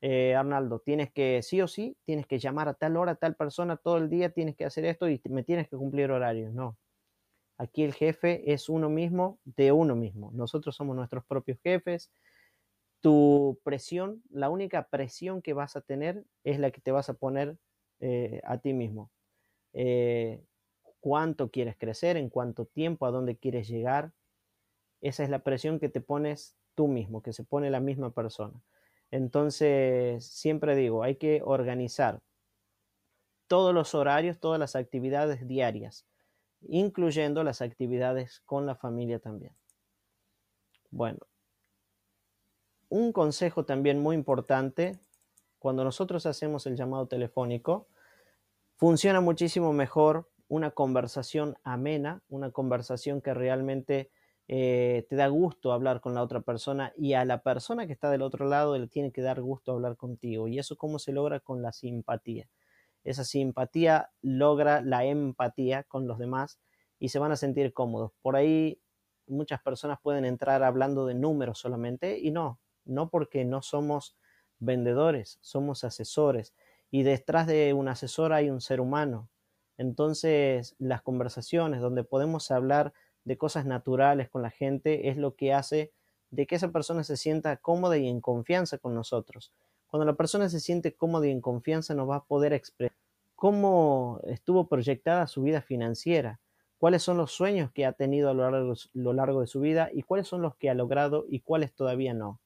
eh, Arnaldo, tienes que, sí o sí, tienes que llamar a tal hora, a tal persona, todo el día tienes que hacer esto y me tienes que cumplir horarios. No. Aquí el jefe es uno mismo de uno mismo. Nosotros somos nuestros propios jefes. Tu presión, la única presión que vas a tener es la que te vas a poner eh, a ti mismo. Eh, cuánto quieres crecer, en cuánto tiempo, a dónde quieres llegar. Esa es la presión que te pones tú mismo, que se pone la misma persona. Entonces, siempre digo, hay que organizar todos los horarios, todas las actividades diarias, incluyendo las actividades con la familia también. Bueno, un consejo también muy importante, cuando nosotros hacemos el llamado telefónico, Funciona muchísimo mejor una conversación amena, una conversación que realmente eh, te da gusto hablar con la otra persona y a la persona que está del otro lado le tiene que dar gusto hablar contigo. Y eso cómo se logra con la simpatía. Esa simpatía logra la empatía con los demás y se van a sentir cómodos. Por ahí muchas personas pueden entrar hablando de números solamente y no, no porque no somos vendedores, somos asesores y detrás de un asesor hay un ser humano. Entonces, las conversaciones donde podemos hablar de cosas naturales con la gente es lo que hace de que esa persona se sienta cómoda y en confianza con nosotros. Cuando la persona se siente cómoda y en confianza nos va a poder expresar cómo estuvo proyectada su vida financiera, cuáles son los sueños que ha tenido a lo lo largo de su vida y cuáles son los que ha logrado y cuáles todavía no.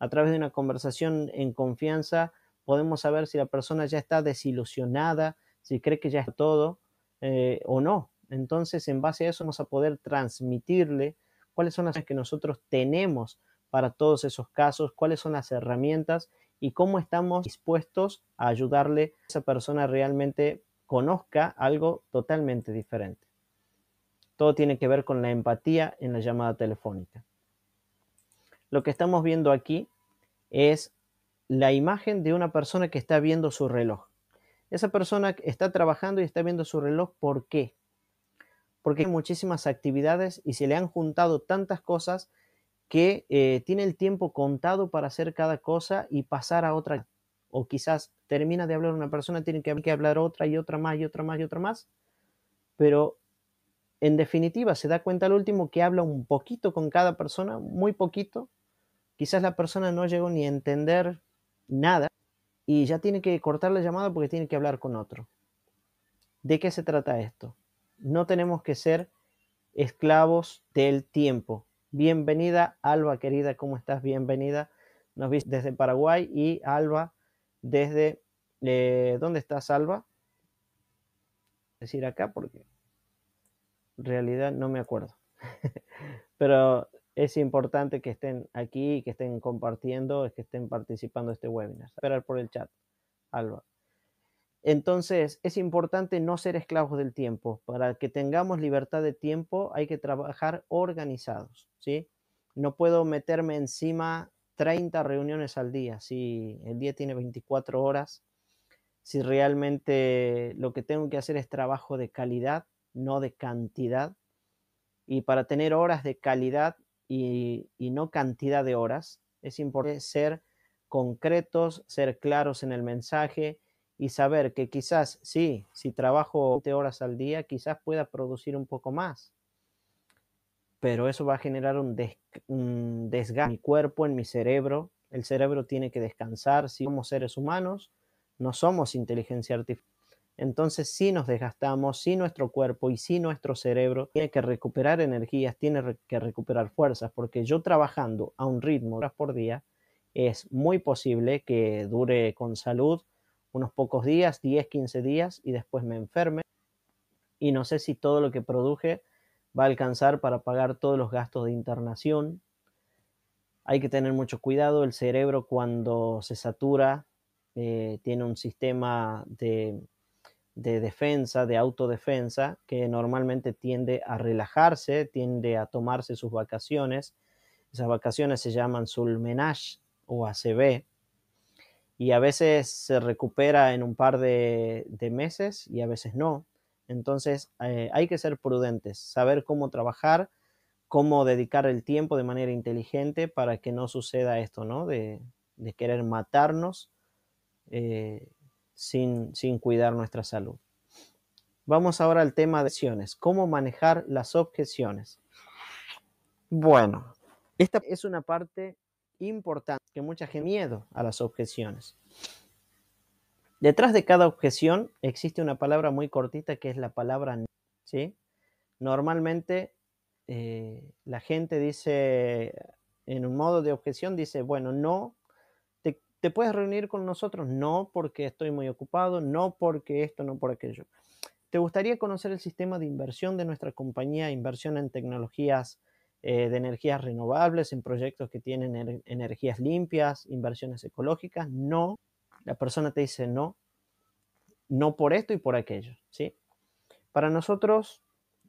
A través de una conversación en confianza, podemos saber si la persona ya está desilusionada, si cree que ya está todo eh, o no. Entonces, en base a eso vamos a poder transmitirle cuáles son las que nosotros tenemos para todos esos casos, cuáles son las herramientas y cómo estamos dispuestos a ayudarle a esa persona realmente conozca algo totalmente diferente. Todo tiene que ver con la empatía en la llamada telefónica. Lo que estamos viendo aquí es la imagen de una persona que está viendo su reloj. Esa persona está trabajando y está viendo su reloj, ¿por qué? Porque hay muchísimas actividades y se le han juntado tantas cosas que eh, tiene el tiempo contado para hacer cada cosa y pasar a otra. O quizás termina de hablar una persona, tiene que hablar otra y otra más y otra más y otra más. Pero en definitiva se da cuenta al último que habla un poquito con cada persona, muy poquito. Quizás la persona no llegó ni a entender nada y ya tiene que cortar la llamada porque tiene que hablar con otro. ¿De qué se trata esto? No tenemos que ser esclavos del tiempo. Bienvenida, Alba querida, ¿cómo estás? Bienvenida. Nos viste desde Paraguay y Alba desde... Eh, ¿Dónde estás, Alba? Decir acá porque en realidad no me acuerdo. Pero es importante que estén aquí, que estén compartiendo, que estén participando de este webinar. Esperar por el chat, Alba. Entonces, es importante no ser esclavos del tiempo. Para que tengamos libertad de tiempo, hay que trabajar organizados, ¿sí? No puedo meterme encima 30 reuniones al día. Si el día tiene 24 horas, si realmente lo que tengo que hacer es trabajo de calidad, no de cantidad. Y para tener horas de calidad y, no cantidad de horas. Es importante ser concretos, ser claros en el mensaje y saber que quizás, sí, si trabajo 20 horas al día, quizás pueda producir un poco más. Pero eso va a generar un, un desgaste en mi cuerpo, en mi cerebro. El cerebro tiene que descansar. Si somos seres humanos, no somos inteligencia artificial entonces si nos desgastamos, si nuestro cuerpo y si nuestro cerebro tiene que recuperar energías, tiene que recuperar fuerzas, porque yo trabajando a un ritmo horas por día, es muy posible que dure con salud unos pocos días, 10, 15 días, y después me enferme. Y no sé si todo lo que produje va a alcanzar para pagar todos los gastos de internación. Hay que tener mucho cuidado, el cerebro cuando se satura eh, tiene un sistema de de defensa, de autodefensa, que normalmente tiende a relajarse, tiende a tomarse sus vacaciones. Esas vacaciones se llaman sulmenage o ACB. Y a veces se recupera en un par de, meses y a veces no. Entonces eh, hay que ser prudentes, saber cómo trabajar, cómo dedicar el tiempo de manera inteligente para que no suceda esto, ¿no? De, querer matarnos eh, sin, cuidar nuestra salud. Vamos ahora al tema de objeciones. ¿Cómo manejar las objeciones? Bueno, esta es una parte importante que mucha gente miedo a las objeciones. Detrás de cada objeción existe una palabra muy cortita que es la palabra no. Normalmente eh, la gente dice, en un modo de objeción, dice, bueno, no ¿Te puedes reunir con nosotros? No porque estoy muy ocupado, no porque esto, no por aquello. ¿Te gustaría conocer el sistema de inversión de nuestra compañía, inversión en tecnologías eh, de energías renovables, en proyectos que tienen energías limpias, inversiones ecológicas? No. La persona te dice no, no por esto y por aquello, ¿sí? Para nosotros,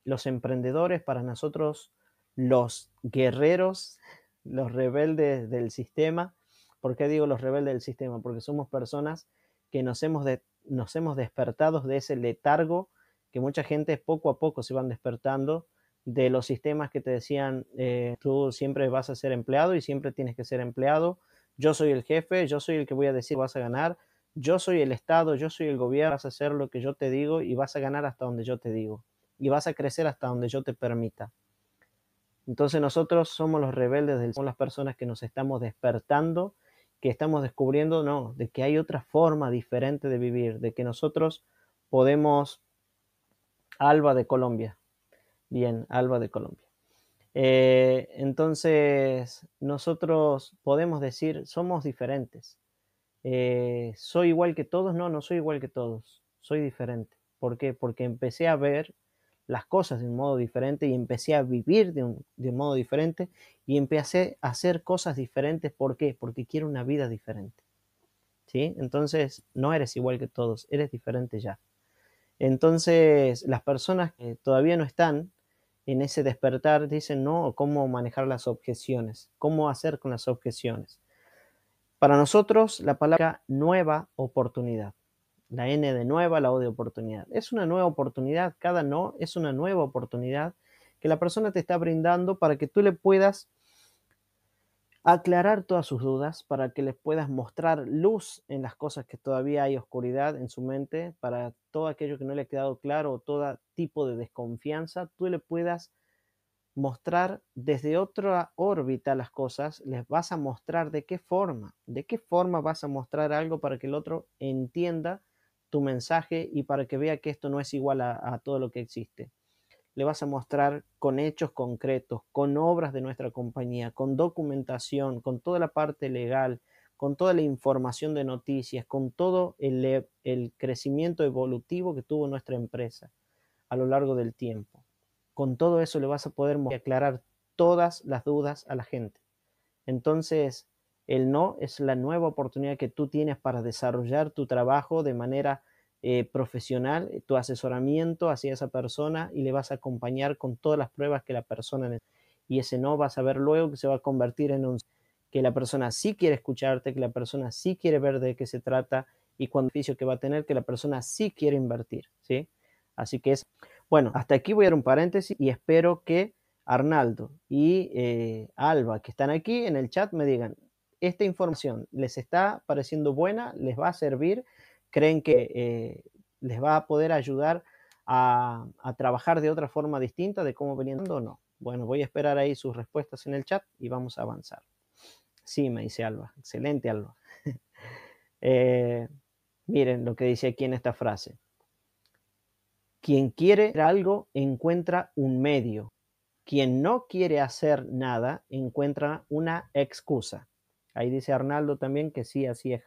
los emprendedores, para nosotros, los guerreros, los rebeldes del sistema, ¿Por qué digo los rebeldes del sistema? Porque somos personas que nos hemos, nos hemos despertado de ese letargo que mucha gente poco a poco se van despertando de los sistemas que te decían, eh, tú siempre vas a ser empleado y siempre tienes que ser empleado, yo soy el jefe, yo soy el que voy a decir vas a ganar, yo soy el Estado, yo soy el gobierno, vas a hacer lo que yo te digo y vas a ganar hasta donde yo te digo y vas a crecer hasta donde yo te permita. Entonces nosotros somos los rebeldes, del somos las personas que nos estamos despertando que estamos descubriendo, no, de que hay otra forma diferente de vivir, de que nosotros podemos... Alba de Colombia. Bien, Alba de Colombia. Eh, entonces, nosotros podemos decir, somos diferentes. Eh, ¿Soy igual que todos? No, no soy igual que todos. Soy diferente. ¿Por qué? Porque empecé a ver las cosas de un modo diferente y empecé a vivir de un, modo diferente y empecé a hacer cosas diferentes. ¿Por qué? Porque quiero una vida diferente. ¿Sí? Entonces, no eres igual que todos, eres diferente ya. Entonces, las personas que todavía no están en ese despertar dicen, no, cómo manejar las objeciones, cómo hacer con las objeciones. Para nosotros, la palabra nueva oportunidad la N de nueva, la O de oportunidad. Es una nueva oportunidad, cada no es una nueva oportunidad que la persona te está brindando para que tú le puedas aclarar todas sus dudas, para que les puedas mostrar luz en las cosas que todavía hay oscuridad en su mente, para todo aquello que no le ha quedado claro, todo tipo de desconfianza, tú le puedas mostrar desde otra órbita las cosas, les vas a mostrar de qué forma, de qué forma vas a mostrar algo para que el otro entienda tu mensaje y para que vea que esto no es igual a, todo lo que existe. Le vas a mostrar con hechos concretos, con obras de nuestra compañía, con documentación, con toda la parte legal, con toda la información de noticias, con todo el, e, el, crecimiento evolutivo que tuvo nuestra empresa a lo largo del tiempo. Con todo eso le vas a poder aclarar todas las dudas a la gente. Entonces, el no es la nueva oportunidad que tú tienes para desarrollar tu trabajo de manera eh, profesional, eh, tu asesoramiento hacia esa persona y le vas a acompañar con todas las pruebas que la persona necesita. Y ese no vas a ver luego que se va a convertir en un que la persona sí quiere escucharte, que la persona sí quiere ver de qué se trata y cuánto beneficio que va a tener, que la persona sí quiere invertir, ¿sí? Así que es, bueno, hasta aquí voy a dar un paréntesis y espero que Arnaldo y eh, Alba, que están aquí en el chat, me digan, esta información les está pareciendo buena, les va a servir, creen que eh, les va a poder ayudar a, trabajar de otra forma distinta de cómo venían o no. Bueno, voy a esperar ahí sus respuestas en el chat y vamos a avanzar. Sí, me dice Alba. Excelente, Alba. Eh, miren lo que dice aquí en esta frase. Quien quiere algo encuentra un medio. Quien no quiere hacer nada encuentra una excusa. Ahí dice Arnaldo también que sí, así es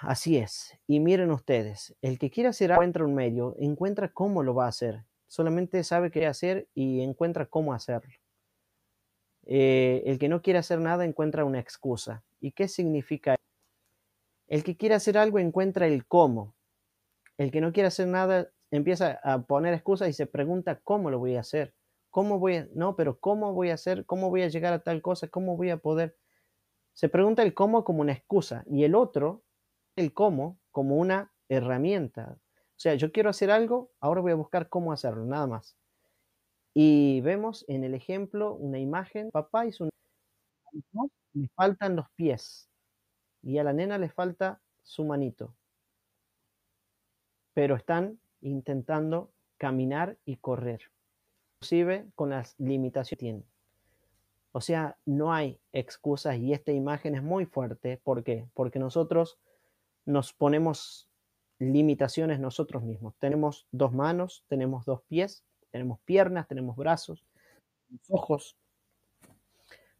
Así es. Y miren ustedes, el que quiera hacer algo, encuentra un medio, encuentra cómo lo va a hacer. Solamente sabe qué hacer y encuentra cómo hacerlo. Eh, el que no quiere hacer nada encuentra una excusa. ¿Y qué significa? El que quiere hacer algo encuentra el cómo. El que no quiere hacer nada empieza a poner excusas y se pregunta cómo lo voy a hacer. ¿Cómo voy a, no, pero cómo voy a hacer, cómo voy a llegar a tal cosa, cómo voy a poder? Se pregunta el cómo como una excusa y el otro, el cómo, como una herramienta. O sea, yo quiero hacer algo, ahora voy a buscar cómo hacerlo, nada más. Y vemos en el ejemplo una imagen, papá y un... Le faltan los pies y a la nena le falta su manito. Pero están intentando caminar y correr con las limitaciones que tiene. O sea, no hay excusas y esta imagen es muy fuerte. ¿Por qué? Porque nosotros nos ponemos limitaciones nosotros mismos. Tenemos dos manos, tenemos dos pies, tenemos piernas, tenemos brazos, ojos,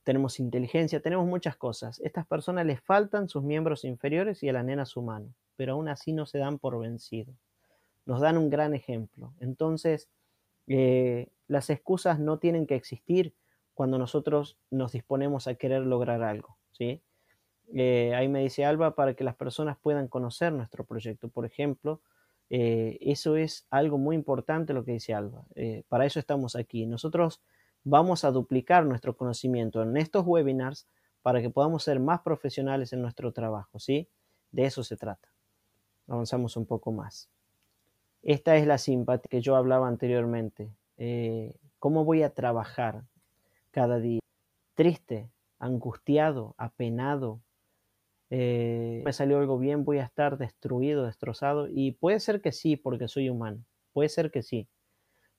tenemos inteligencia, tenemos muchas cosas. Estas personas les faltan sus miembros inferiores y a la nena su mano, pero aún así no se dan por vencido. Nos dan un gran ejemplo. Entonces, eh, las excusas no tienen que existir cuando nosotros nos disponemos a querer lograr algo, ¿sí? Eh, ahí me dice Alba, para que las personas puedan conocer nuestro proyecto, por ejemplo. Eh, eso es algo muy importante lo que dice Alba. para eso estamos aquí. Nosotros vamos a duplicar nuestro conocimiento en estos webinars para que podamos ser más profesionales en nuestro trabajo, De eso se trata. Avanzamos un poco más. Esta es la simpatía que yo hablaba anteriormente. Eh, ¿Cómo voy a trabajar cada día? Triste, angustiado, apenado. Eh, me salió algo bien, voy a estar destruido, destrozado. Y puede ser que sí, porque soy humano. Puede ser que sí.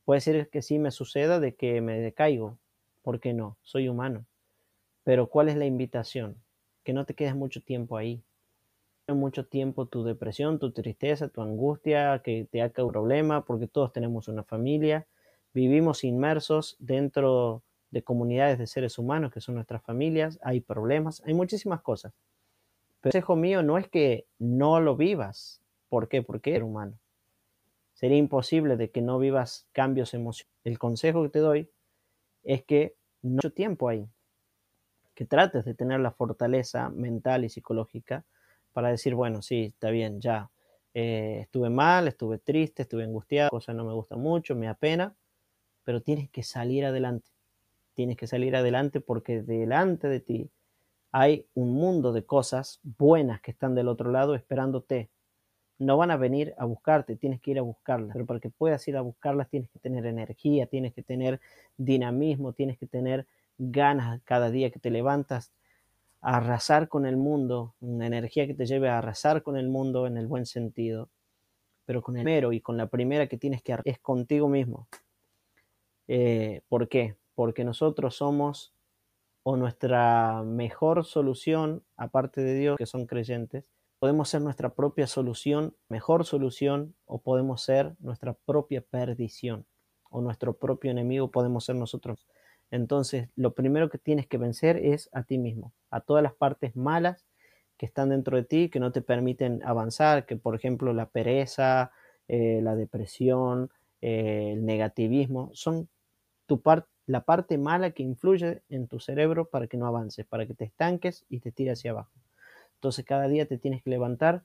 Puede ser que sí me suceda de que me decaigo. ¿Por qué no? Soy humano. Pero ¿cuál es la invitación? Que no te quedes mucho tiempo ahí mucho tiempo tu depresión, tu tristeza, tu angustia que te haga un problema, porque todos tenemos una familia, vivimos inmersos dentro de comunidades de seres humanos que son nuestras familias, hay problemas, hay muchísimas cosas. Pero el consejo mío no es que no lo vivas, ¿por qué? Porque eres humano. Sería imposible de que no vivas cambios emocionales. El consejo que te doy es que no mucho tiempo ahí, que trates de tener la fortaleza mental y psicológica para decir, bueno, sí, está bien, ya. Eh, estuve mal, estuve triste, estuve angustiado, cosas no me gusta mucho, me apena, pero tienes que salir adelante. Tienes que salir adelante porque delante de ti hay un mundo de cosas buenas que están del otro lado esperándote. No van a venir a buscarte, tienes que ir a buscarlas, pero para que puedas ir a buscarlas tienes que tener energía, tienes que tener dinamismo, tienes que tener ganas cada día que te levantas, arrasar con el mundo, una energía que te lleve a arrasar con el mundo en el buen sentido, pero con el mero y con la primera que tienes que es contigo mismo. Eh, ¿Por qué? Porque nosotros somos o nuestra mejor solución, aparte de Dios, que son creyentes, podemos ser nuestra propia solución, mejor solución, o podemos ser nuestra propia perdición, o nuestro propio enemigo podemos ser nosotros. Entonces, lo primero que tienes que vencer es a ti mismo, a todas las partes malas que están dentro de ti, que no te permiten avanzar, que por ejemplo la pereza, eh, la depresión, eh, el negativismo, son la parte mala que influye en tu cerebro para que no avances, para que te estanques y te tires hacia abajo. Entonces cada día te tienes que levantar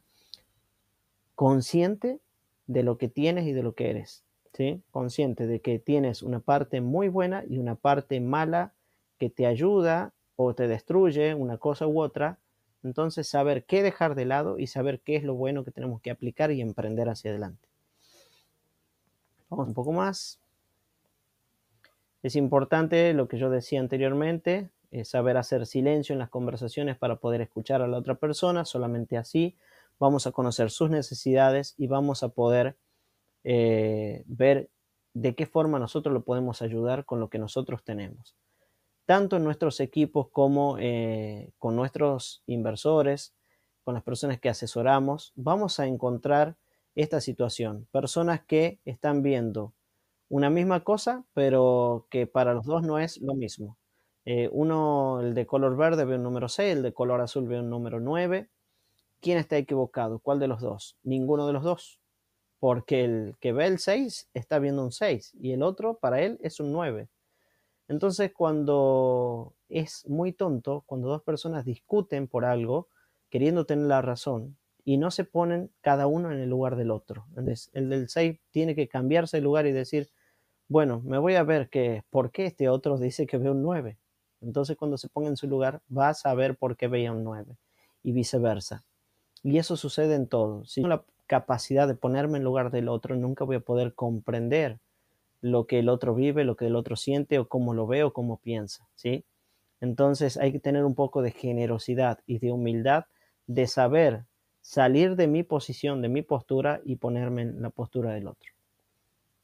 consciente de lo que tienes y de lo que eres. ¿sí? consciente de que tienes una parte muy buena y una parte mala que te ayuda o te destruye una cosa u otra, entonces saber qué dejar de lado y saber qué es lo bueno que tenemos que aplicar y emprender hacia adelante. Vamos un poco más. Es importante lo que yo decía anteriormente, es eh, saber hacer silencio en las conversaciones para poder escuchar a la otra persona, solamente así vamos a conocer sus necesidades y vamos a poder eh, ver de qué forma nosotros lo podemos ayudar con lo que nosotros tenemos, tanto en nuestros equipos como eh, con nuestros inversores, con las personas que asesoramos, vamos a encontrar esta situación, personas que están viendo una misma cosa, pero que para los dos no es lo mismo. Eh, uno, el de color verde ve un número 6, el de color azul ve un número 9. ¿Quién está equivocado? ¿Cuál de los dos? Ninguno de los dos porque el que ve el 6 está viendo un 6 y el otro para él es un 9. Entonces cuando es muy tonto, cuando dos personas discuten por algo, queriendo tener la razón, y no se ponen cada uno en el lugar del otro. Entonces, el del 6 tiene que cambiarse de lugar y decir, bueno, me voy a ver que, por qué este otro dice que ve un 9. Entonces cuando se ponga en su lugar va a saber por qué veía un 9 y viceversa. Y eso sucede en todo. Si no la capacidad de ponerme en lugar del otro, nunca voy a poder comprender lo que el otro vive, lo que el otro siente o cómo lo ve o cómo piensa, ¿sí? Entonces hay que tener un poco de generosidad y de humildad de saber salir de mi posición, de mi postura y ponerme en la postura del otro.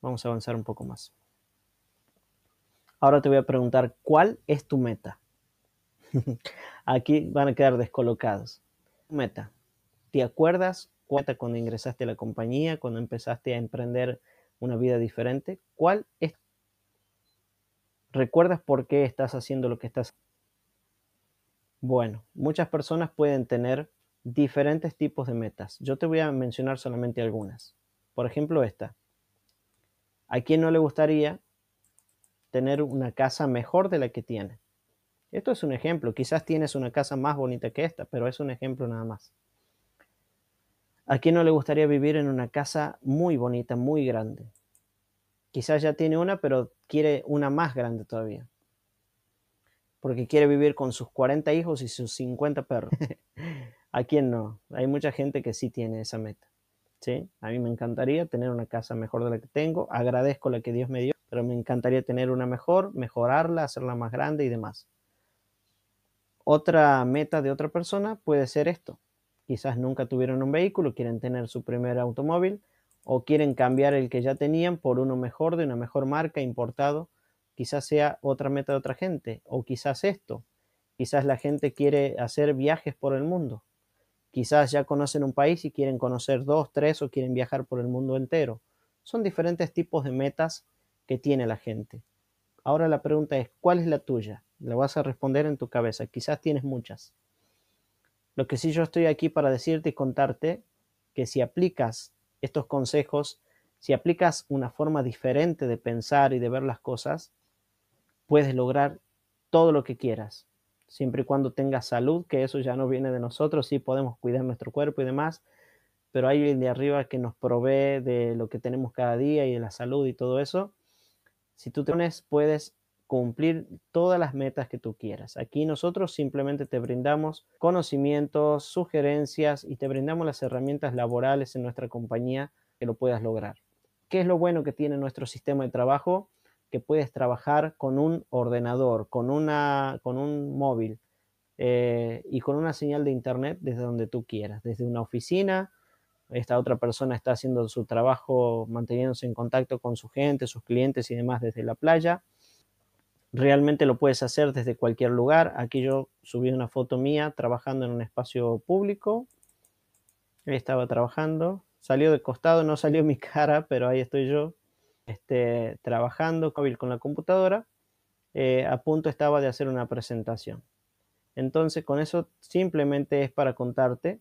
Vamos a avanzar un poco más. Ahora te voy a preguntar, ¿cuál es tu meta? Aquí van a quedar descolocados. Meta. ¿Te acuerdas Cuenta cuando ingresaste a la compañía, cuando empezaste a emprender una vida diferente? ¿Cuál es? ¿Recuerdas por qué estás haciendo lo que estás? Bueno, muchas personas pueden tener diferentes tipos de metas. Yo te voy a mencionar solamente algunas. Por ejemplo, esta. ¿A quién no le gustaría tener una casa mejor de la que tiene? Esto es un ejemplo. Quizás tienes una casa más bonita que esta, pero es un ejemplo nada más. ¿A quién no le gustaría vivir en una casa muy bonita, muy grande? Quizás ya tiene una, pero quiere una más grande todavía. Porque quiere vivir con sus 40 hijos y sus 50 perros. ¿A quién no? Hay mucha gente que sí tiene esa meta. ¿sí? A mí me encantaría tener una casa mejor de la que tengo. Agradezco la que Dios me dio, pero me encantaría tener una mejor, mejorarla, hacerla más grande y demás. Otra meta de otra persona puede ser esto quizás nunca tuvieron un vehículo, quieren tener su primer automóvil o quieren cambiar el que ya tenían por uno mejor, de una mejor marca, importado. Quizás sea otra meta de otra gente o quizás esto. Quizás la gente quiere hacer viajes por el mundo. Quizás ya conocen un país y quieren conocer dos, tres o quieren viajar por el mundo entero. Son diferentes tipos de metas que tiene la gente. Ahora la pregunta es, ¿cuál es la tuya? La vas a responder en tu cabeza. Quizás tienes muchas. Lo que sí yo estoy aquí para decirte y contarte que si aplicas estos consejos, si aplicas una forma diferente de pensar y de ver las cosas, puedes lograr todo lo que quieras, siempre y cuando tengas salud, que eso ya no viene de nosotros, sí podemos cuidar nuestro cuerpo y demás, pero hay alguien de arriba que nos provee de lo que tenemos cada día y de la salud y todo eso. Si tú te pones, puedes cumplir todas las metas que tú quieras. Aquí nosotros simplemente te brindamos conocimientos, sugerencias y te brindamos las herramientas laborales en nuestra compañía que lo puedas lograr. ¿Qué es lo bueno que tiene nuestro sistema de trabajo? Que puedes trabajar con un ordenador, con, una, con un móvil eh, y con una señal de internet desde donde tú quieras, desde una oficina. Esta otra persona está haciendo su trabajo, manteniéndose en contacto con su gente, sus clientes y demás desde la playa realmente lo puedes hacer desde cualquier lugar. Aquí yo subí una foto mía trabajando en un espacio público. estaba trabajando. Salió de costado, no salió mi cara, pero ahí estoy yo este, trabajando con la computadora. Eh, a punto estaba de hacer una presentación. Entonces, con eso simplemente es para contarte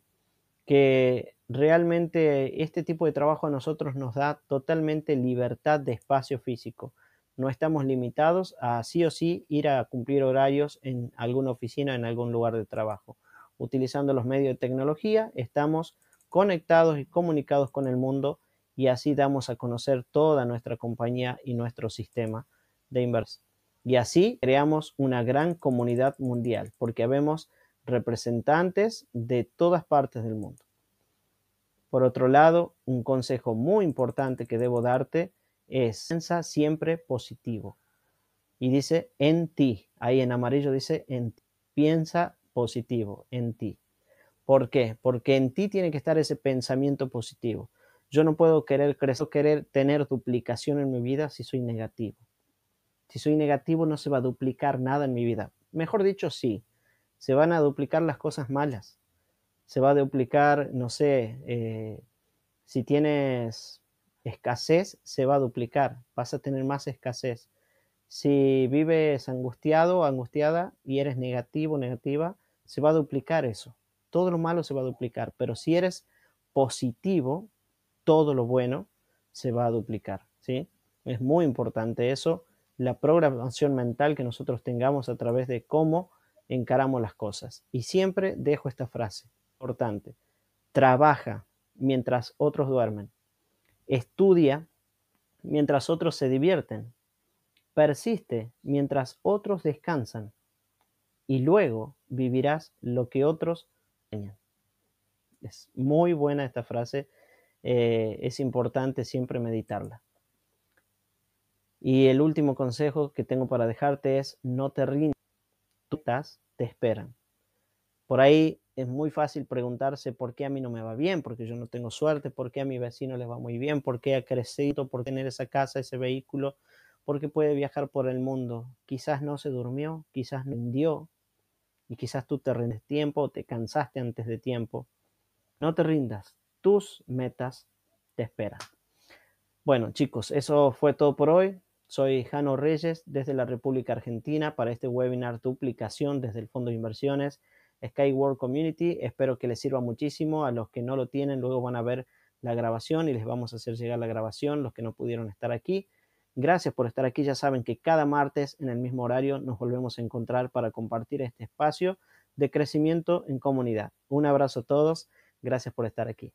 que realmente este tipo de trabajo a nosotros nos da totalmente libertad de espacio físico no estamos limitados a sí o sí ir a cumplir horarios en alguna oficina, en algún lugar de trabajo. Utilizando los medios de tecnología, estamos conectados y comunicados con el mundo y así damos a conocer toda nuestra compañía y nuestro sistema de inversión. Y así creamos una gran comunidad mundial, porque vemos representantes de todas partes del mundo. Por otro lado, un consejo muy importante que debo darte es, piensa siempre positivo. Y dice en ti, ahí en amarillo dice en ti, piensa positivo, en ti. ¿Por qué? Porque en ti tiene que estar ese pensamiento positivo. Yo no puedo querer crecer, querer tener duplicación en mi vida si soy negativo. Si soy negativo no se va a duplicar nada en mi vida. Mejor dicho, sí, se van a duplicar las cosas malas. Se va a duplicar, no sé, eh, si tienes escasez se va a duplicar, vas a tener más escasez. Si vives angustiado, angustiada y eres negativo, negativa, se va a duplicar eso. Todo lo malo se va a duplicar, pero si eres positivo, todo lo bueno se va a duplicar, ¿sí? Es muy importante eso, la programación mental que nosotros tengamos a través de cómo encaramos las cosas. Y siempre dejo esta frase importante, trabaja mientras otros duermen. Estudia mientras otros se divierten. Persiste mientras otros descansan. Y luego vivirás lo que otros sueñan. Es muy buena esta frase. Eh, es importante siempre meditarla. Y el último consejo que tengo para dejarte es no te rindas. estás, te esperan. Por ahí es muy fácil preguntarse por qué a mí no me va bien, porque yo no tengo suerte, por qué a mi vecino le va muy bien, por qué ha crecido, por tener esa casa, ese vehículo, por qué puede viajar por el mundo. Quizás no se durmió, quizás no rindió, y quizás tú te rendes tiempo o te cansaste antes de tiempo. No te rindas, tus metas te esperan. Bueno, chicos, eso fue todo por hoy. Soy Jano Reyes desde la República Argentina para este webinar Duplicación desde el Fondo de Inversiones. Skyward Community. Espero que les sirva muchísimo. A los que no lo tienen, luego van a ver la grabación y les vamos a hacer llegar la grabación, los que no pudieron estar aquí. Gracias por estar aquí. Ya saben que cada martes en el mismo horario nos volvemos a encontrar para compartir este espacio de crecimiento en comunidad. Un abrazo a todos. Gracias por estar aquí.